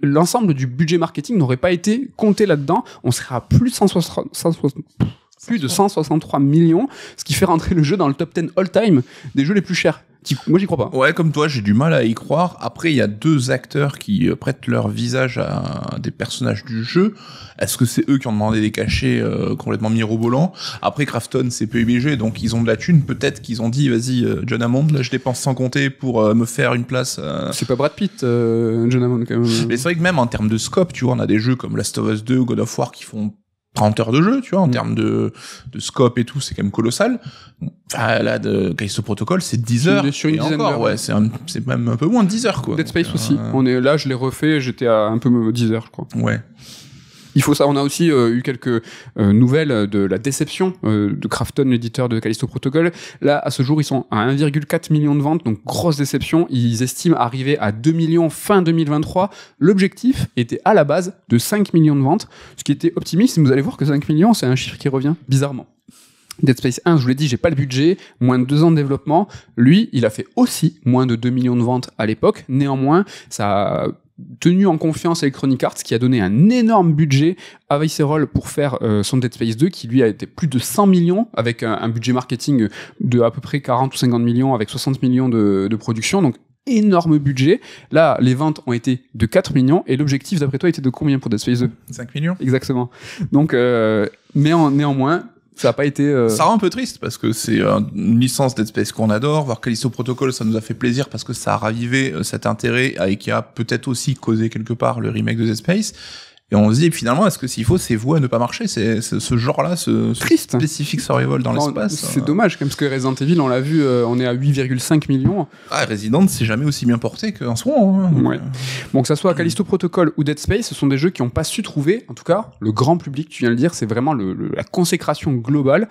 l'ensemble du budget marketing n'aurait pas été compté là-dedans, on serait à plus plus de 163 millions, ce qui fait rentrer le jeu dans le top 10 all-time des jeux les plus chers. Moi, j'y crois pas. Ouais, comme toi, j'ai du mal à y croire. Après, il y a deux acteurs qui euh, prêtent leur visage à des personnages du jeu. Est-ce que c'est eux qui ont demandé des cachets euh, complètement mirobolants Après, Crafton, c'est PUBG, donc ils ont de la thune. Peut-être qu'ils ont dit, vas-y, euh, John Hammond, là, je dépense sans compter pour me faire une place. C'est pas Brad Pitt, John Hammond, quand même. Mais c'est vrai que même en termes de scope, tu vois, on a des jeux comme Last of Us 2, God of War qui font 30 heures de jeu, tu vois, en mm. termes de, de scope et tout, c'est quand même colossal. Ah là, de Callisto Protocol, c'est 10 heures. Sur une, dizaine d'heures, ouais, c'est, même un peu moins de 10 heures, quoi. Dead Space aussi. Euh, On est, là, je l'ai refait, j'étais à un peu 10 heures, je crois. Ouais. Il faut ça. On a aussi euh, eu quelques euh, nouvelles de la déception de Crafton, l'éditeur de Callisto Protocol. Là, à ce jour, ils sont à 1,4 million de ventes, donc grosse déception. Ils estiment arriver à 2 millions fin 2023. L'objectif était à la base de 5 millions de ventes, ce qui était optimiste. Vous allez voir que 5 millions, c'est un chiffre qui revient bizarrement. Dead Space 1, je vous l'ai dit, j'ai pas le budget, moins de deux ans de développement. Lui, il a fait aussi moins de 2 millions de ventes à l'époque. Néanmoins, ça a tenu en confiance Electronic Arts qui a donné un énorme budget à ViCeroll pour faire euh, son Dead Space 2 qui lui a été plus de 100 millions avec un, budget marketing de à peu près 40 ou 50 millions avec 60 millions de, de production donc énorme budget. Là, les ventes ont été de 4 millions et l'objectif d'après toi était de combien pour Dead Space 2 5 millions. Exactement. Donc, euh, mais néanmoins, ça a pas été. Euh, ça rend un peu triste parce que c'est euh, une licence Dead qu'on adore. Voir Callisto Protocole, ça nous a fait plaisir parce que ça a ravivé euh, cet intérêt et qui a peut-être aussi causé quelque part le remake de Dead Space. Et on se dit finalement, est-ce que s'il faut, c'est voué à ne pas marcher C'est ce genre-là, ce, ce spécifique spécifique survival dans l'espace. C'est euh. dommage, quand même, parce que Resident Evil, on l'a vu, euh, on est à 8,5 millions. Ah, Resident, c'est jamais aussi bien porté ce moment. Hein. Ouais. Euh. Bon, que ça soit Callisto Protocol ou Dead Space, ce sont des jeux qui n'ont pas su trouver, en tout cas, le grand public, tu viens de le dire, c'est vraiment la consécration globale.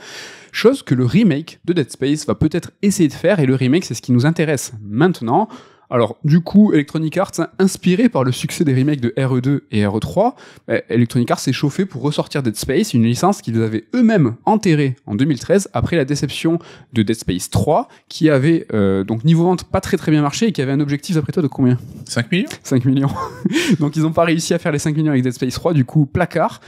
Chose que le remake de Dead Space va peut-être essayer de faire, et le remake, c'est ce qui nous intéresse maintenant. Alors, du coup, Electronic Arts, hein, inspiré par le succès des remakes de RE2 et RE3, bah, Electronic Arts s'est chauffé pour ressortir Dead Space, une licence qu'ils avaient eux-mêmes enterrée en 2013 après la déception de Dead Space 3, qui avait, euh, donc niveau vente, pas très très bien marché et qui avait un objectif, d'après toi, de combien 5 millions 5 millions. donc, ils n'ont pas réussi à faire les 5 millions avec Dead Space 3, du coup, placard.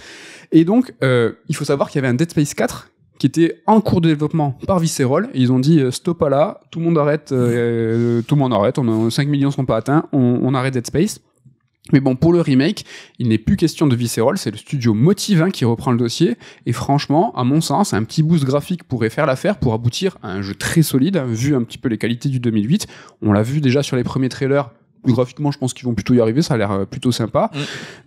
Et donc, euh, il faut savoir qu'il y avait un Dead Space 4 qui était en cours de développement par Visceral. ils ont dit euh, stop à là, tout le monde arrête, euh, euh, tout le monde arrête, on 5 millions sont pas atteints, on, arrête Dead Space. Mais bon, pour le remake, il n'est plus question de Visceral, c'est le studio Motive 1 qui reprend le dossier. Et franchement, à mon sens, un petit boost graphique pourrait faire l'affaire pour aboutir à un jeu très solide, hein, vu un petit peu les qualités du 2008. On l'a vu déjà sur les premiers trailers, Mmh. graphiquement, je pense qu'ils vont plutôt y arriver. Ça a l'air euh, plutôt sympa. Mmh.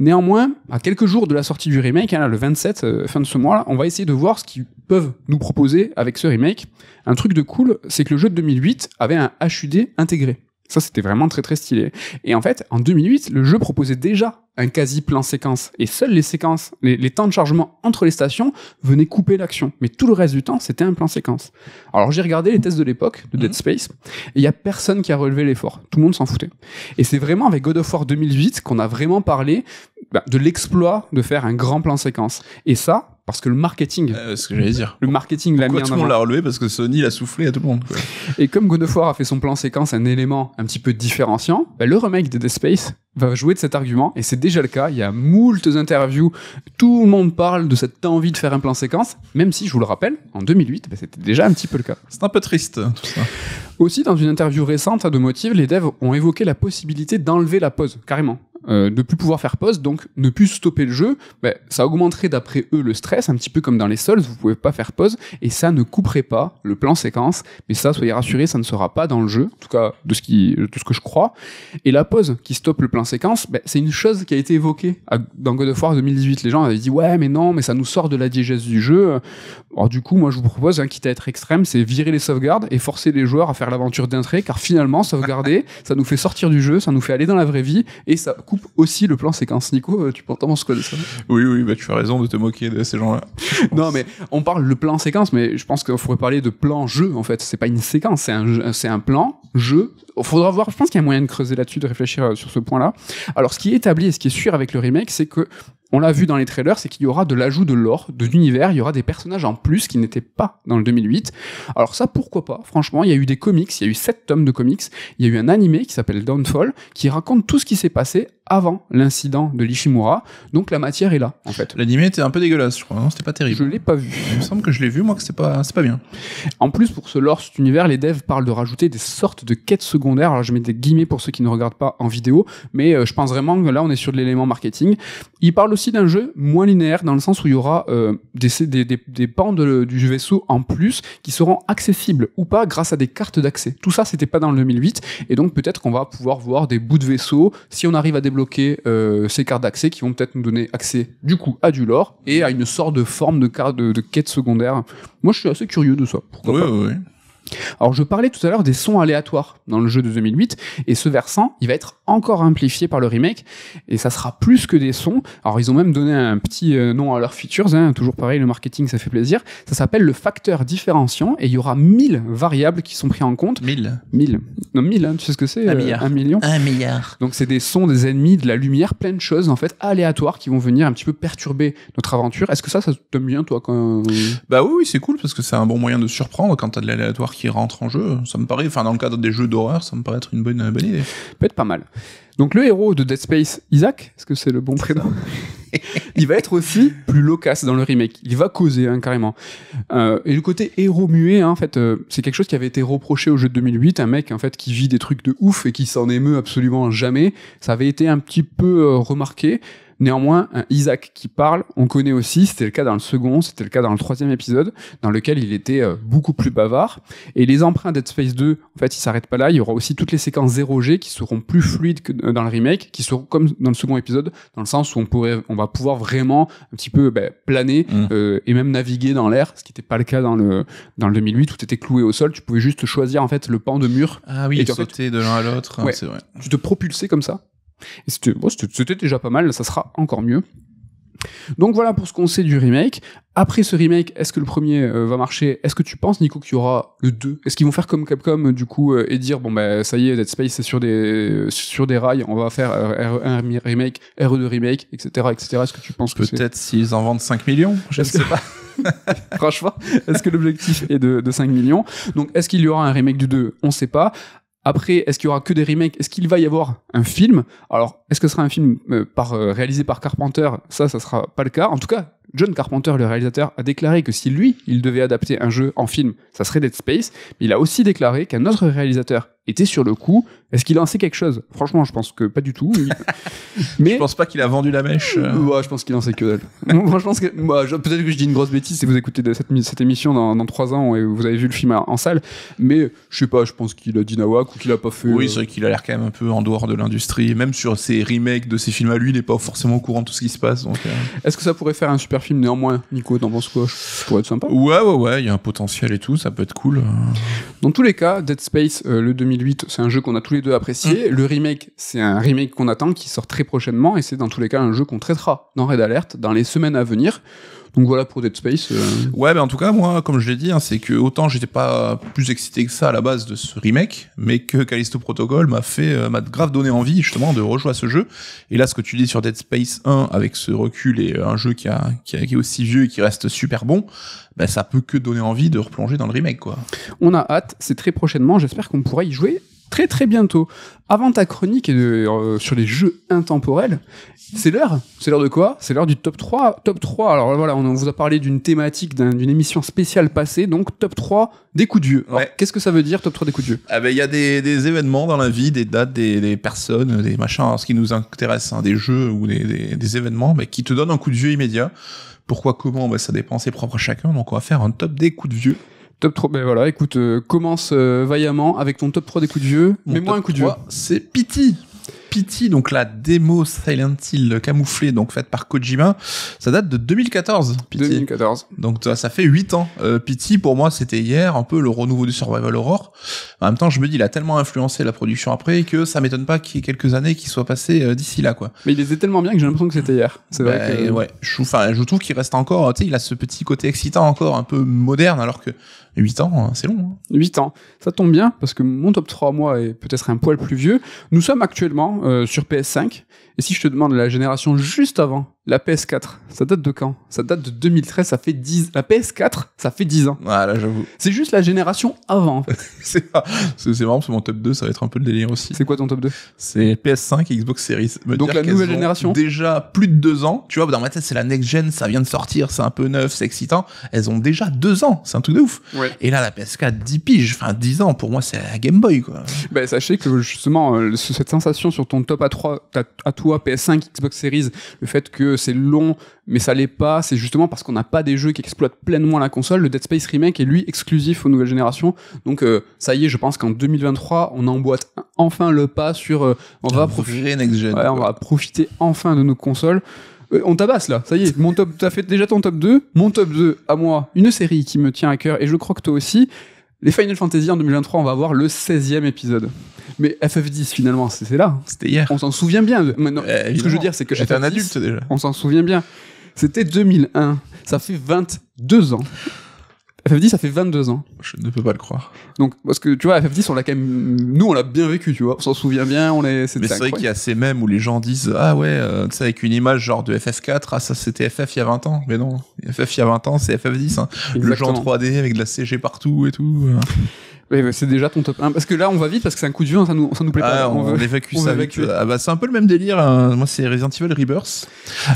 Néanmoins, à quelques jours de la sortie du remake, hein, le 27, euh, fin de ce mois, on va essayer de voir ce qu'ils peuvent nous proposer avec ce remake. Un truc de cool, c'est que le jeu de 2008 avait un HUD intégré. Ça, c'était vraiment très très stylé. Et en fait, en 2008, le jeu proposait déjà un quasi plan séquence. Et seules les séquences, les, temps de chargement entre les stations venaient couper l'action. Mais tout le reste du temps, c'était un plan séquence. Alors j'ai regardé les tests de l'époque, de Dead mhm. Space, et il y a personne qui a relevé l'effort. Tout le monde s'en foutait. Et c'est vraiment avec God of War 2008 qu'on a vraiment parlé bah, de l'exploit de faire un grand plan séquence. Et ça, parce que le marketing euh, ce que j'allais dire le marketing l'a mis tout le monde l'a relevé parce que Sony l'a soufflé à tout le monde et comme God a fait son plan séquence un élément un petit peu différenciant bah, le remake de Dead Space va jouer de cet argument et c'est déjà le cas il y a moultes interviews tout le monde parle de cette envie de faire un plan séquence même si je vous le rappelle en 2008 bah, c'était déjà un petit peu le cas c'est un peu triste hein, tout ça aussi, dans une interview récente à De Motive, les devs ont évoqué la possibilité d'enlever la pause, carrément de euh, ne plus pouvoir faire pause, donc ne plus stopper le jeu, bah, ça augmenterait d'après eux le stress, un petit peu comme dans les sols, vous pouvez pas faire pause, et ça ne couperait pas le plan séquence, mais ça, soyez rassurés, ça ne sera pas dans le jeu, en tout cas de ce, qui, de ce que je crois. Et la pause qui stoppe le plan séquence, bah, c'est une chose qui a été évoquée dans God of War 2018. Les gens avaient dit ouais, mais non, mais ça nous sort de la diégèse du jeu. Alors du coup, moi je vous propose, hein, quitte à être extrême, c'est virer les sauvegardes et forcer les joueurs à faire l'aventure d'un trait, car finalement, sauvegarder, ça nous fait sortir du jeu, ça nous fait aller dans la vraie vie, et ça aussi le plan séquence Nico. Euh, tu peux entendre ce que ça Oui, oui, bah, tu as raison de te moquer de ces gens-là. non, mais on parle le plan séquence, mais je pense qu'il faudrait parler de plan jeu en fait. C'est pas une séquence, c'est un, c'est un plan jeu. Faudra voir. Je pense qu'il y a moyen de creuser là-dessus, de réfléchir euh, sur ce point-là. Alors, ce qui est établi et ce qui est sûr avec le remake, c'est que on l'a vu dans les trailers, c'est qu'il y aura de l'ajout de lore de l'univers, il y aura des personnages en plus qui n'étaient pas dans le 2008. Alors ça, pourquoi pas Franchement, il y a eu des comics, il y a eu sept tomes de comics, il y a eu un animé qui s'appelle Downfall, qui raconte tout ce qui s'est passé avant l'incident de l'Ishimura, donc la matière est là en fait. L'anime était un peu dégueulasse, je crois, non hein. c'était pas terrible. Je l'ai pas vu. Il me semble que je l'ai vu, moi que c'est pas, pas bien. En plus, pour ce lore, cet univers, les devs parlent de rajouter des sortes de quêtes secondaires. Alors je mets des guillemets pour ceux qui ne regardent pas en vidéo, mais euh, je pense vraiment que là on est sur de l'élément marketing. Ils parlent aussi d'un jeu moins linéaire dans le sens où il y aura euh, des, des, pans du vaisseau en plus qui seront accessibles ou pas grâce à des cartes d'accès. Tout ça c'était pas dans le 2008 et donc peut-être qu'on va pouvoir voir des bouts de vaisseau si on arrive à des bloquer euh, ces cartes d'accès qui vont peut-être nous donner accès du coup à du lore et à une sorte de forme de carte de, quête secondaire. Moi, je suis assez curieux de ça. Pourquoi alors je parlais tout à l'heure des sons aléatoires dans le jeu de 2008 et ce versant, il va être encore amplifié par le remake et ça sera plus que des sons. Alors ils ont même donné un petit euh, nom à leurs features, hein, toujours pareil, le marketing ça fait plaisir. Ça s'appelle le facteur différenciant et il y aura 1000 variables qui sont prises en compte. 1000 1000 Non 1000, hein, tu sais ce que c'est euh, un, million. Un milliard. Donc c'est des sons, des ennemis, de la lumière, plein de choses en fait aléatoires qui vont venir un petit peu perturber notre aventure. Est-ce que ça, ça te bien toi quand... Euh, bah oui, oui c'est cool parce que c'est un bon moyen de surprendre quand t'as de l'aléatoire qui qui rentre en jeu. Ça me paraît, enfin dans le cadre des jeux d'horreur, ça me paraît être une bonne, euh, bonne idée. Peut être pas mal. Donc le héros de Dead Space, Isaac, est-ce que c'est le bon prénom Il va être aussi plus loquace dans le remake. Il va causer hein, carrément. Euh, et le côté héros muet, hein, en fait, euh, c'est quelque chose qui avait été reproché au jeu de 2008. Un mec en fait qui vit des trucs de ouf et qui s'en émeut absolument jamais. Ça avait été un petit peu remarqué. Néanmoins, Isaac qui parle, on connaît aussi, c'était le cas dans le second, c'était le cas dans le troisième épisode, dans lequel il était euh, beaucoup plus bavard. Et les emprunts Dead Space 2, en fait, ils s'arrêtent pas là, il y aura aussi toutes les séquences 0G qui seront plus fluides que dans le remake, qui seront comme dans le second épisode, dans le sens où on, va pouvoir vraiment un petit peu ben, planer mmh. euh, et même naviguer dans l'air, ce qui n'était pas le cas dans le, dans le 2008, tout était cloué au sol, tu pouvais juste choisir en fait le pan de mur. Ah oui, et sauter de l'un à l'autre, hein, c'est Tu te propulsais comme ça. C'était déjà pas mal, ça sera encore mieux. Donc voilà pour ce qu'on sait du remake. Après ce remake, est-ce que le premier euh, va marcher Est-ce que tu penses, Nico, qu'il y aura le 2 Est-ce qu'ils vont faire comme Capcom, euh, du coup, euh, et dire, bon, ben, ça y est, Dead Space, c'est sur des, sur des rails, on va faire un remake, RE2 remake, etc., etc. Est-ce que tu penses que Peut-être s'ils en vendent 5 millions, je ne sais pas. Franchement, est-ce que l'objectif est de, 5 millions Donc, est-ce qu'il y aura un remake du 2 On ne sait pas. Après, est-ce qu'il y aura que des remakes Est-ce qu'il va y avoir un film Alors, est-ce que ce sera un film euh, par, euh, réalisé par Carpenter Ça, ça sera pas le cas. En tout cas, John Carpenter, le réalisateur, a déclaré que si lui, il devait adapter un jeu en film, ça serait Dead Space. Mais il a aussi déclaré qu'un autre réalisateur était sur le coup. Est-ce qu'il en sait quelque chose Franchement, je pense que pas du tout. mais je pense pas qu'il a vendu la mèche. Euh. Ouais, je pense qu'il en sait que dalle. moi, je pense que moi, peut-être que je dis une grosse bêtise si vous écoutez cette, cette, émission dans, dans 3 ans et vous avez vu le film en, salle. Mais je sais pas, je pense qu'il a dit Nawak ou qu'il a pas fait. Oui, euh. c'est vrai qu'il a l'air quand même un peu en dehors de l'industrie. Même sur ses remakes de ses films à lui, il n'est pas forcément au courant de tout ce qui se passe. Euh. Est-ce que ça pourrait faire un super film néanmoins. Nico, t'en penses quoi Ça pourrait être sympa. Ouais, ouais, ouais, il y a un potentiel et tout, ça peut être cool. Dans tous les cas, Dead Space, euh, le 2008, c'est un jeu qu'on a tous les deux apprécié. Mm. Le remake, c'est un remake qu'on attend, qui sort très prochainement, et c'est dans tous les cas un jeu qu'on traitera dans Red Alert dans les semaines à venir. Donc voilà pour Dead Space. Euh. Ouais, mais ben, en tout cas, moi, comme je l'ai dit, hein, c'est que autant j'étais pas plus excité que ça à la base de ce remake, mais que Callisto Protocol m'a fait, euh, m'a grave donné envie justement de rejouer à ce jeu. Et là, ce que tu dis sur Dead Space 1 avec ce recul et euh, un jeu qui, a, qui, a, qui est aussi vieux et qui reste super bon, ben, ça peut que donner envie de replonger dans le remake, quoi. On a hâte, c'est très prochainement, j'espère qu'on pourra y jouer très très bientôt. Avant ta chronique euh, sur les jeux intemporels, c'est l'heure. C'est l'heure de quoi C'est l'heure du top 3. Top 3, alors voilà, on vous a parlé d'une thématique, d'une émission spéciale passée, donc top 3 des coups de vieux. Qu'est-ce que ça veut dire, top 3 des coups de vieux ah ben, Il y a des, événements dans la vie, des dates, des, personnes, des machins, ce qui nous intéresse, hein, des jeux ou des, événements, mais qui te donnent un coup de vieux immédiat. Pourquoi, comment, ben, ça dépend, c'est propre à chacun. Donc, on va faire un top des coups de vieux. Top 3, ben voilà, écoute, euh, commence euh, vaillamment avec ton top 3 des coups de vieux. Mets-moi un coup de vieux. C'est Pity. Pity, donc la démo Silent Hill camouflée, donc faite par Kojima, ça date de 2014. Pity. 2014. Donc ça fait 8 ans. Euh, Pity, pour moi, c'était hier, un peu le renouveau du Survival Horror. En même temps, je me dis, il a tellement influencé la production après que ça m'étonne pas qu'il y ait quelques années qui soient passées euh, d'ici là, quoi. Mais il était tellement bien que j'ai l'impression que c'était hier. C'est vrai bah, que... Ouais, je, je trouve qu'il reste encore, tu sais, il a ce petit côté excitant encore, un peu moderne, alors que 8 ans, hein, c'est long. Hein. 8 ans. Ça tombe bien, parce que mon top 3, moi, est peut-être un poil plus vieux. Nous sommes actuellement euh, sur PS5. Et si je te demande la génération juste avant la PS4, ça date de quand Ça date de 2013, ça fait 10... La PS4, ça fait 10 ans. Voilà, j'avoue. C'est juste la génération avant, c'est marrant, parce mon top 2, ça va être un peu le délire aussi. C'est quoi ton top 2 C'est PS5 et Xbox Series. Donc la nouvelle génération Déjà plus de 2 ans. Tu vois, dans ma tête, c'est la next-gen, ça vient de sortir, c'est un peu neuf, c'est excitant. Elles ont déjà 2 ans, c'est un truc de ouf. Et là, la PS4, 10 piges, enfin 10 ans, pour moi, c'est la Game Boy, quoi. Ben, sachez que, justement, euh, cette sensation sur ton top à 3, à toi, PS5, Xbox Series, le fait que c'est long, mais ça l'est pas, c'est justement parce qu'on n'a pas des jeux qui exploitent pleinement la console. Le Dead Space Remake est lui exclusif aux nouvelles générations. Donc euh, ça y est, je pense qu'en 2023, on emboîte enfin le pas sur euh, on, va profiter, on va profiter enfin de nos consoles. Euh, on tabasse là, ça y est, mon top, t'as fait déjà ton top 2, mon top 2 à moi, une série qui me tient à cœur et je crois que toi aussi. Les Final Fantasy en 2023, on va avoir le 16e épisode. Mais FF10, finalement, c'est là. C'était hier. On s'en souvient bien. Maintenant, eh, ce que je veux dire, c'est que j'étais un adulte déjà. On s'en souvient bien. C'était 2001. Ça fait 22 ans FF10, ça fait 22 ans. Je ne peux pas le croire. Donc, parce que tu vois, FF10, on l'a quand même. Nous, on l'a bien vécu, tu vois. On s'en souvient bien, on est. c'est Mais c'est vrai qu'il y a ces mêmes où les gens disent Ah ouais, euh, tu sais, avec une image genre de FF4, ah ça c'était FF il y a 20 ans. Mais non, FF il y a 20 ans, c'est FF10. Hein. Le genre 3D avec de la CG partout et tout. Hein. Bah, c'est déjà ton top 1. Parce que là, on va vite parce que c'est un coup de vue hein, ça nous, plaît pas. Ah, on, évacue ça. Ah, bah, c'est un peu le même délire. Hein. Moi, c'est Resident Evil Rebirth.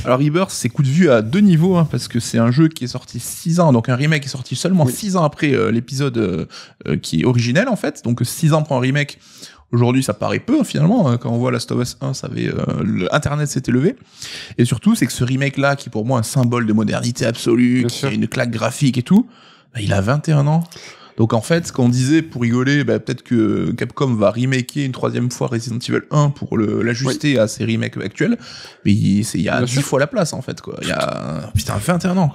Alors, Rebirth, c'est coup de vue à deux niveaux hein, parce que c'est un jeu qui est sorti 6 ans, donc un remake est sorti seulement 6 ans après euh, l'épisode euh, euh, qui est originel en fait. Donc, 6 ans pour un remake. Aujourd'hui, ça paraît peu finalement. Quand on voit la of Us 1, ça avait Internet s'était levé. Et surtout, c'est que ce remake-là, qui est pour moi un symbole de modernité absolue, qui a une claque graphique et tout, bah, il a 21 ans. Donc en fait, ce qu'on disait pour rigoler, bah, peut-être que Capcom va remaker une troisième fois Resident Evil 1 pour l'ajuster à ses remakes actuels, mais il y a dix fois la place en fait. Quoi. Il y a putain,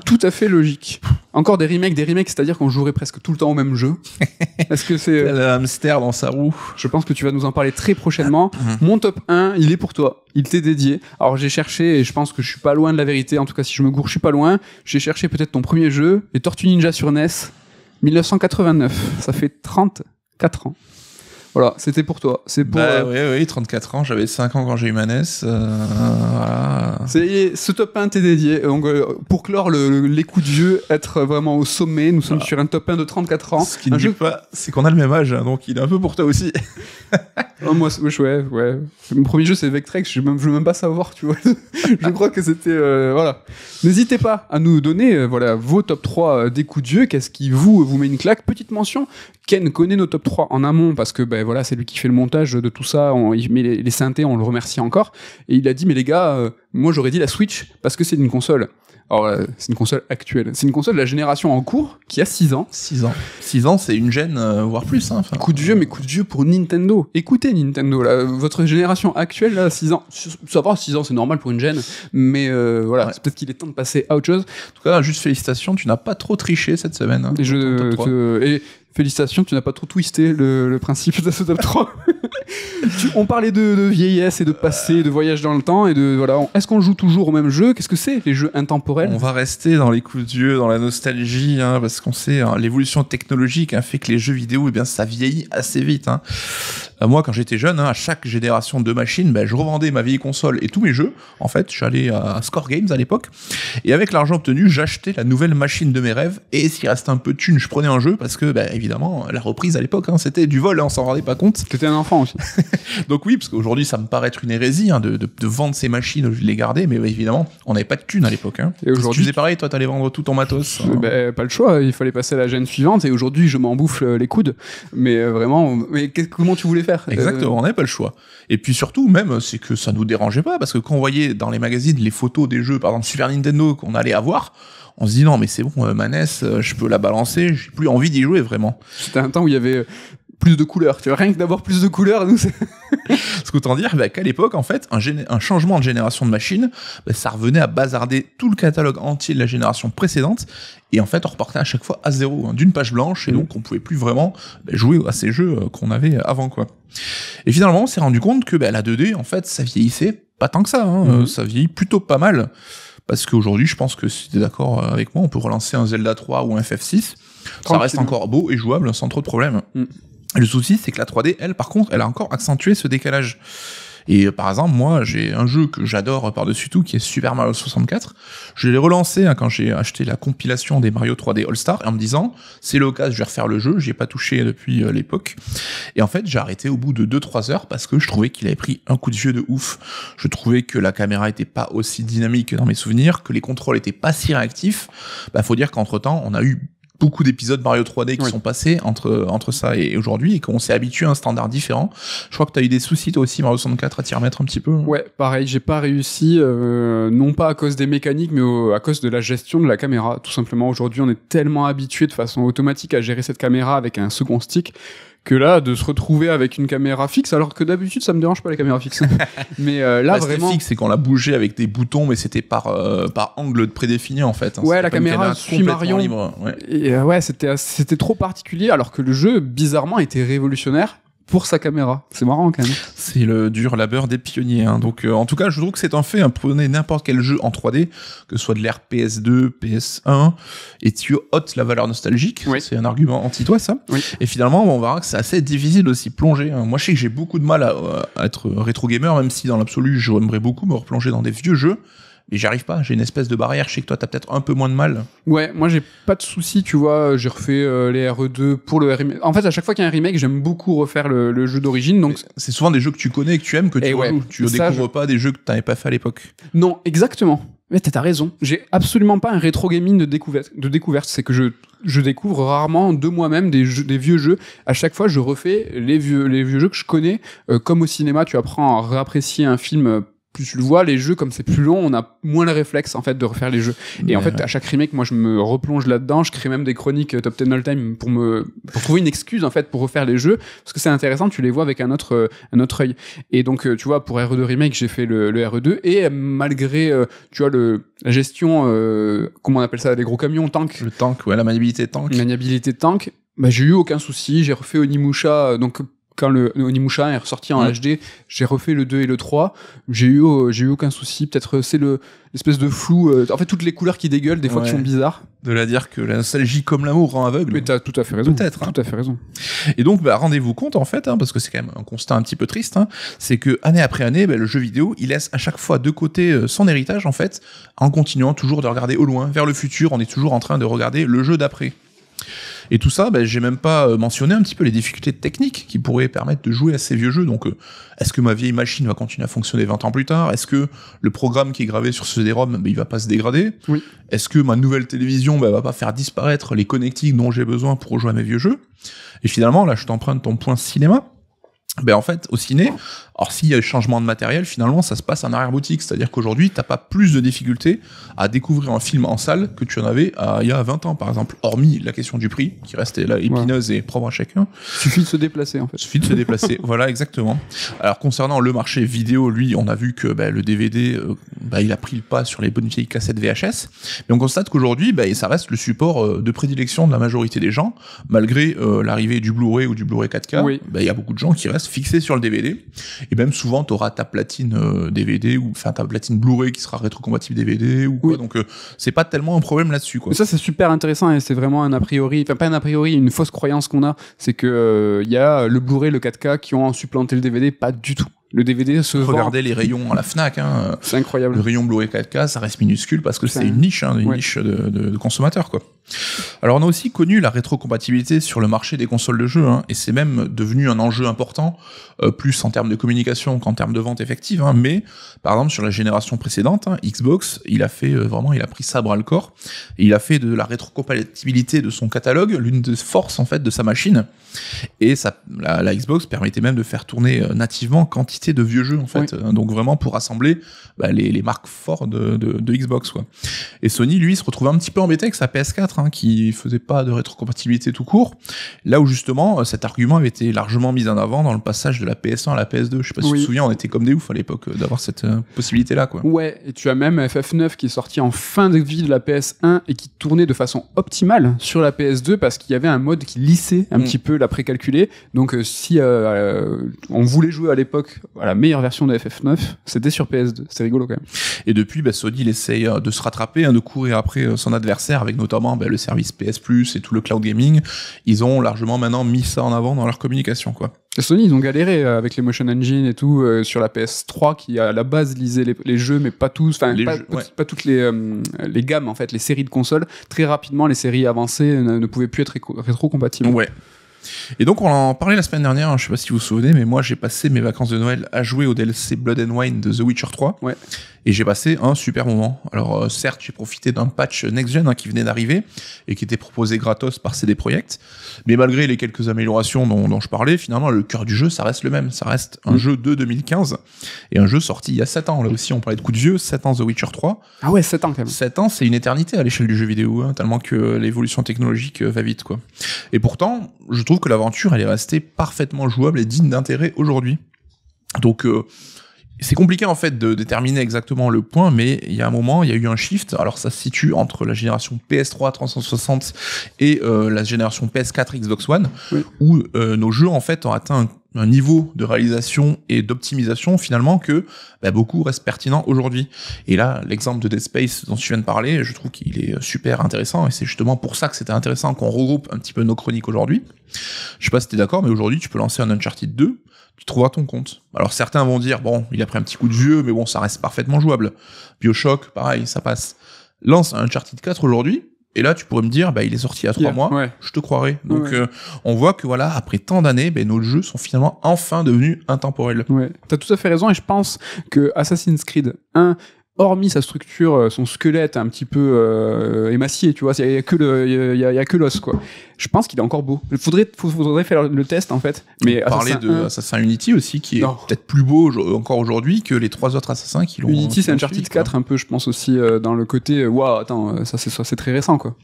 Tout à fait logique. Encore des remakes, des remakes, c'est-à-dire qu'on jouerait presque tout le temps au même jeu. Est-ce que c'est... Le hamster dans sa roue. Je pense que tu vas nous en parler très prochainement. Ah, hum. Mon top 1, il est pour toi. Il t'est dédié. Alors j'ai cherché et je pense que je suis pas loin de la vérité. En tout cas, si je me gourre, je suis pas loin. J'ai cherché peut-être ton premier jeu, les Tortues Ninja sur NES. 1989, ça fait 34 ans. Voilà, c'était pour toi. C'est pour. Bah, euh, Oui, oui, 34 ans, j'avais 5 ans quand j'ai eu ma NES. Euh, ce top 1 t'est dédié. Donc, euh, pour clore le, les coups de vieux, être vraiment au sommet, nous sommes sur un top 1 de 34 ans. Ce qui ne jeu... pas, c'est qu'on a le même âge, hein, donc il est un peu pour toi aussi. Oh, moi, je ouais, ouais. Mon premier jeu, c'est Vectrex, je ne veux même pas savoir, tu vois. je crois que c'était. voilà. N'hésitez pas à nous donner voilà, vos top 3 des coups de vieux. Qu'est-ce qui vous, vous met une claque Petite mention, Ken connaît nos top 3 en amont parce que. Ben, ben voilà, c'est lui qui fait le montage de tout ça, on, il met les, synthés, on le remercie encore. Et il a dit, mais les gars, euh, moi j'aurais dit la Switch parce que c'est une console. Alors, euh, c'est une console actuelle. C'est une console de la génération en cours qui a 6 ans. 6 ans. 6 ans, c'est une gêne, euh, voire plus. Hein, coup de vieux, mais coup de vieux pour Nintendo. Écoutez, Nintendo, votre génération actuelle, là, 6 ans. Ça va, 6 ans, c'est normal pour une gêne. Mais voilà, c'est peut-être qu'il est temps de passer à autre chose. En tout cas, juste félicitations, tu n'as pas trop triché cette semaine. Hein, et, je, et, Félicitations, tu n'as pas trop twisté le, principe de ce top 3. on parlait de, vieillesse et de passé, de voyage dans le temps et de voilà. Est-ce qu'on joue toujours au même jeu Qu'est-ce que c'est les jeux intemporels On va rester dans les coups de yeux, dans la nostalgie, hein, parce qu'on sait hein, l'évolution technologique hein, fait que les jeux vidéo, eh bien, ça vieillit assez vite. Hein. Bah, moi, quand j'étais jeune, hein, à chaque génération de machines, ben, je revendais ma vieille console et tous mes jeux. En fait, j'allais à Score Games à l'époque. Et avec l'argent obtenu, j'achetais la nouvelle machine de mes rêves. Et s'il restait un peu de thune, je prenais un jeu parce que, bah, évidemment, la reprise à l'époque, hein, c'était du vol, On hein, on s'en rendait pas compte. étais un enfant aussi. Donc oui, parce qu'aujourd'hui, ça me paraît être une hérésie de, vendre ces machines, de les garder. Mais évidemment, on n'avait pas de thune à l'époque. Et aujourd'hui, c'est tu faisais pareil, toi, allais vendre tout ton matos. Ben, pas le choix, il fallait passer à la gêne suivante. Et aujourd'hui, je m'en bouffe les coudes. Mais euh, vraiment, mais comment tu voulais faire Exactement, euh, on n'avait pas le choix. Et puis surtout, même, c'est que ça nous dérangeait pas, parce que quand on voyait dans les magazines les photos des jeux, par exemple Super Nintendo, qu'on allait avoir, on se dit non mais c'est bon euh, ma euh, je peux la balancer j'ai plus envie d'y jouer vraiment c'était un temps où il y avait plus de couleurs. Tu vois, rien que d'avoir plus de couleurs, nous. Ce qu'autant dire bah, qu'à l'époque, en fait, un, changement de génération de machine, bah, ça revenait à bazarder tout le catalogue entier de la génération précédente. Et en fait, on repartait à chaque fois à zéro, hein. d'une page blanche, et mm. donc on pouvait plus vraiment bah, jouer à ces jeux euh, qu'on avait euh, avant, quoi. Et finalement, on s'est rendu compte que la 2D, en fait, ça vieillissait pas tant que ça. Hein. Mm. Euh, ça vieillit plutôt pas mal. Parce qu'aujourd'hui, je pense que si t'es d'accord avec moi, on peut relancer un Zelda 3 ou un FF6. Ça reste encore beau et jouable sans trop de problèmes. Mm. Le souci, c'est que la 3D, elle, par contre, elle a encore accentué ce décalage. Et euh, par exemple, moi, j'ai un jeu que j'adore par-dessus tout, qui est Super Mario 64. Je l'ai relancé hein, quand j'ai acheté la compilation des Mario 3D All-Star, en me disant, c'est l'occasion, je vais refaire le jeu, j'y ai pas touché depuis euh, l'époque. Et en fait, j'ai arrêté au bout de 2-3 heures parce que je trouvais qu'il avait pris un coup de vieux de ouf. Je trouvais que la caméra était pas aussi dynamique dans mes souvenirs, que les contrôles étaient pas si réactifs. Bah, faut dire qu'entre temps, on a eu beaucoup d'épisodes Mario 3D qui sont passés entre, entre ça et aujourd'hui et qu'on s'est habitué à un standard différent. Je crois que tu as eu des soucis toi aussi, Mario 64, à t'y remettre un petit peu. Hein. Ouais, pareil, j'ai pas réussi, euh, non pas à cause des mécaniques, mais à cause de la gestion de la caméra. Tout simplement, aujourd'hui, on est tellement habitué de façon automatique à gérer cette caméra avec un second stick que là de se retrouver avec une caméra fixe alors que d'habitude ça me dérange pas la caméra fixe mais euh, là bah, vraiment fixe c'est qu'on l'a bougeait avec des boutons mais c'était par euh, par angle prédéfini en fait hein. ouais la caméra, suit Marion libre, ouais, euh, ouais c'était c'était trop particulier alors que le jeu bizarrement était révolutionnaire pour sa caméra. C'est marrant quand même. C'est le dur labeur des pionniers. Hein. Donc, euh, en tout cas, je trouve que c'est un fait. Prenez n'importe quel jeu en 3D, que ce soit de l'ère PS2, PS1, et tu ôtes la valeur nostalgique. C'est un argument anti-toi, ça. Et finalement, on verra que c'est assez difficile aussi plonger. Hein. Moi, je sais que j'ai beaucoup de mal euh, à, être rétro gamer, même si dans l'absolu, j'aimerais beaucoup me replonger dans des vieux jeux mais j'arrive pas. J'ai une espèce de barrière. chez sais que toi, t'as peut-être un peu moins de mal. Ouais, moi, j'ai pas de souci, tu vois. Euh, j'ai refait euh, les RE2 pour le remake. En fait, à chaque fois qu'il y a un remake, j'aime beaucoup refaire le, jeu d'origine. Donc, c'est souvent des jeux que tu connais, et que tu aimes, que tu eh Tu ne découvres pas des jeux que t'avais pas fait à l'époque. Non, exactement. Mais t'as raison. J'ai absolument pas un rétro gaming de découverte. De découverte, c'est que je, je découvre rarement de moi-même des, des vieux jeux. À chaque fois, je refais les vieux les vieux jeux que je connais. Euh, comme au cinéma, tu apprends à réapprécier un film plus tu le vois, les jeux, comme c'est plus long, on a moins le réflexe, en fait, de refaire les jeux. Et en fait, à chaque remake, moi, je me replonge là-dedans, je crée même des chroniques euh, top 10 all time pour me, pour trouver une excuse, en fait, pour refaire les jeux. Parce que c'est intéressant, tu les vois avec un autre, euh, un autre œil. Et donc, euh, tu vois, pour RE2 Remake, j'ai fait le, le, RE2, et malgré, tu vois, le, la gestion, comment on appelle ça, les gros camions, tank. Le tank, ouais, la maniabilité tank. Maniabilité tank. Bah, j'ai eu aucun souci, j'ai refait Onimusha, donc, quand le Onimusha est ressorti en mm. HD, j'ai refait le 2 et le 3, j'ai eu euh, j'ai eu aucun souci, peut-être euh, c'est le l'espèce de flou euh, en fait toutes les couleurs qui dégueulent des fois qui sont bizarres. De la dire que la nostalgie comme l'amour rend aveugle. Mais t'as tout à fait raison. Peut-être. Hein. Tout à fait raison. Et donc bah, rendez-vous compte en fait hein, parce que c'est quand même un constat un petit peu triste hein, c'est que année après année bah, le jeu vidéo, il laisse à chaque fois de côté son héritage en fait en continuant toujours de regarder au loin vers le futur, on est toujours en train de regarder le jeu d'après. Et tout ça, ben, j'ai même pas euh, mentionné un petit peu les difficultés techniques qui pourraient permettre de jouer à ces vieux jeux. Donc, euh, est-ce que ma vieille machine va continuer à fonctionner 20 ans plus tard Est-ce que le programme qui est gravé sur ce CD-ROM, ben, il va pas se dégrader Est-ce que ma nouvelle télévision ben, va pas faire disparaître les connectiques dont j'ai besoin pour jouer à mes vieux jeux Et finalement, là, je t'emprunte ton point cinéma. Ben en fait, au ciné, Or, s'il y a eu changement de matériel, finalement, ça se passe en arrière-boutique. C'est-à-dire qu'aujourd'hui, t'as pas plus de difficultés à découvrir un film en salle que tu en avais euh, il y a 20 ans, par exemple. Hormis la question du prix, qui restait là, épineuse et propre à chacun. Suffit de se déplacer, en fait. Suffit de se déplacer. voilà, exactement. Alors, concernant le marché vidéo, lui, on a vu que bah, le DVD, euh, bah, il a pris le pas sur les bonnes vieilles cassettes VHS. Mais on constate qu'aujourd'hui, bah, ça reste le support euh, de prédilection de la majorité des gens. Malgré l'arrivée du Blu-ray ou du Blu-ray 4K, il y a beaucoup de gens qui restent fixés sur le DVD. Et même souvent, tu auras ta platine DVD euh, ou enfin ta platine Blu-ray qui sera rétrocompatible DVD ou quoi. Donc euh, c'est pas tellement un problème là-dessus. Quoi. ça c'est super intéressant et c'est vraiment un a priori, enfin pas un a priori, une fausse croyance qu'on a, c'est que euh, il y a le Blu-ray, le 4K qui ont supplanté le DVD, pas du tout le DVD se Regardez les rayons à la Fnac. Hein. C'est incroyable. Le rayon Blu-ray 4K, ça reste minuscule parce que c'est une niche, hein, une niche de, consommateurs. Quoi. Alors on a aussi connu la rétrocompatibilité sur le marché des consoles de jeux, hein, et c'est même devenu un enjeu important, euh, plus en termes de communication qu'en termes de vente effective. Hein. mais par exemple sur la génération précédente, hein, Xbox, il a fait euh, vraiment, il a pris sabre à le corps. Et il a fait de la rétrocompatibilité de son catalogue l'une des forces en fait de sa machine, et ça, la, la Xbox permettait même de faire tourner euh, nativement quantité de vieux jeux en fait. Donc vraiment pour rassembler bah, les, les, marques fortes de, Xbox quoi. Et Sony lui se retrouvait un petit peu embêté avec sa PS4 hein, qui faisait pas de rétrocompatibilité tout court. Là où justement euh, cet argument avait été largement mis en avant dans le passage de la PS1 à la PS2. Je sais pas si tu te souviens, on était comme des ouf à l'époque euh, d'avoir cette euh, possibilité là quoi. Ouais, et tu as même FF9 qui est sorti en fin de vie de la PS1 et qui tournait de façon optimale sur la PS2 parce qu'il y avait un mode qui lissait un mm. petit peu la précalculée. Donc si on voulait jouer à l'époque la meilleure version de FF9, c'était sur PS2. c'est rigolo quand même. Et depuis, bah, Sony il essaye euh, de se rattraper, hein, de courir après euh, son adversaire, avec notamment bah, le service PS Plus et tout le cloud gaming. Ils ont largement maintenant mis ça en avant dans leur communication, quoi. Sony, ils ont galéré euh, avec les Motion Engine et tout sur la PS3 qui à la base lisait les, jeux, mais pas tous, enfin pas, toutes les, gammes en fait, les séries de consoles. Très rapidement, les séries avancées ne, pouvaient plus être rétro-compatibles. Ouais, et donc, on en parlait la semaine dernière, hein, je sais pas si vous vous souvenez, mais moi, j'ai passé mes vacances de Noël à jouer au DLC Blood and Wine de The Witcher 3. Ouais et j'ai passé un super moment. Alors euh, certes, j'ai profité d'un patch Next Gen hein, qui venait d'arriver et qui était proposé gratos par CD Projekt, mais malgré les quelques améliorations dont, je parlais, finalement le cœur du jeu ça reste le même, ça reste un mm. jeu de 2015 et un jeu sorti il y a 7 ans. Là aussi on parlait de coup de vieux, 7 ans The Witcher 3. Ah ouais, 7 ans quand même. 7 ans c'est une éternité à l'échelle du jeu vidéo, hein, tellement que l'évolution technologique euh, va vite quoi. Et pourtant, je trouve que l'aventure elle est restée parfaitement jouable et digne d'intérêt aujourd'hui. Donc euh, c'est compliqué en fait de déterminer exactement le point, mais il y a un moment, il y a eu un shift. Alors ça se situe entre la génération PS3 360 et euh, la génération PS4 Xbox One, où euh, nos jeux en fait ont atteint un, niveau de réalisation et d'optimisation finalement que bah, beaucoup restent pertinents aujourd'hui. Et là, l'exemple de Dead Space dont tu viens de parler, je trouve qu'il est super intéressant et c'est justement pour ça que c'était intéressant qu'on regroupe un petit peu nos chroniques aujourd'hui. Je sais pas si t'es d'accord, mais aujourd'hui tu peux lancer un Uncharted 2 tu trouveras ton compte. Alors certains vont dire, bon, il a pris un petit coup de vieux, mais bon, ça reste parfaitement jouable. Bioshock, pareil, ça passe. Lance un Uncharted 4 aujourd'hui, et là, tu pourrais me dire, bah, il est sorti à y trois mois, je te croirais. Donc, euh, on voit que voilà, après tant d'années, ben, nos jeux sont finalement enfin devenus intemporels. Ouais. as tout à fait raison, et je pense que Assassin's Creed 1 hormis sa structure, euh, son squelette un petit peu euh, émacié, tu vois, il y, a que le, il y, a que l'os quoi. Je pense qu'il est encore beau. Il faudrait, faudrait faire le test en fait. Mais parler de Unity aussi, qui est peut-être plus beau encore aujourd'hui que les trois autres assassins qui l'ont. Unity, c'est Uncharted 4 un peu, je pense aussi euh, dans le côté, euh, waouh, attends, ça c'est très récent quoi.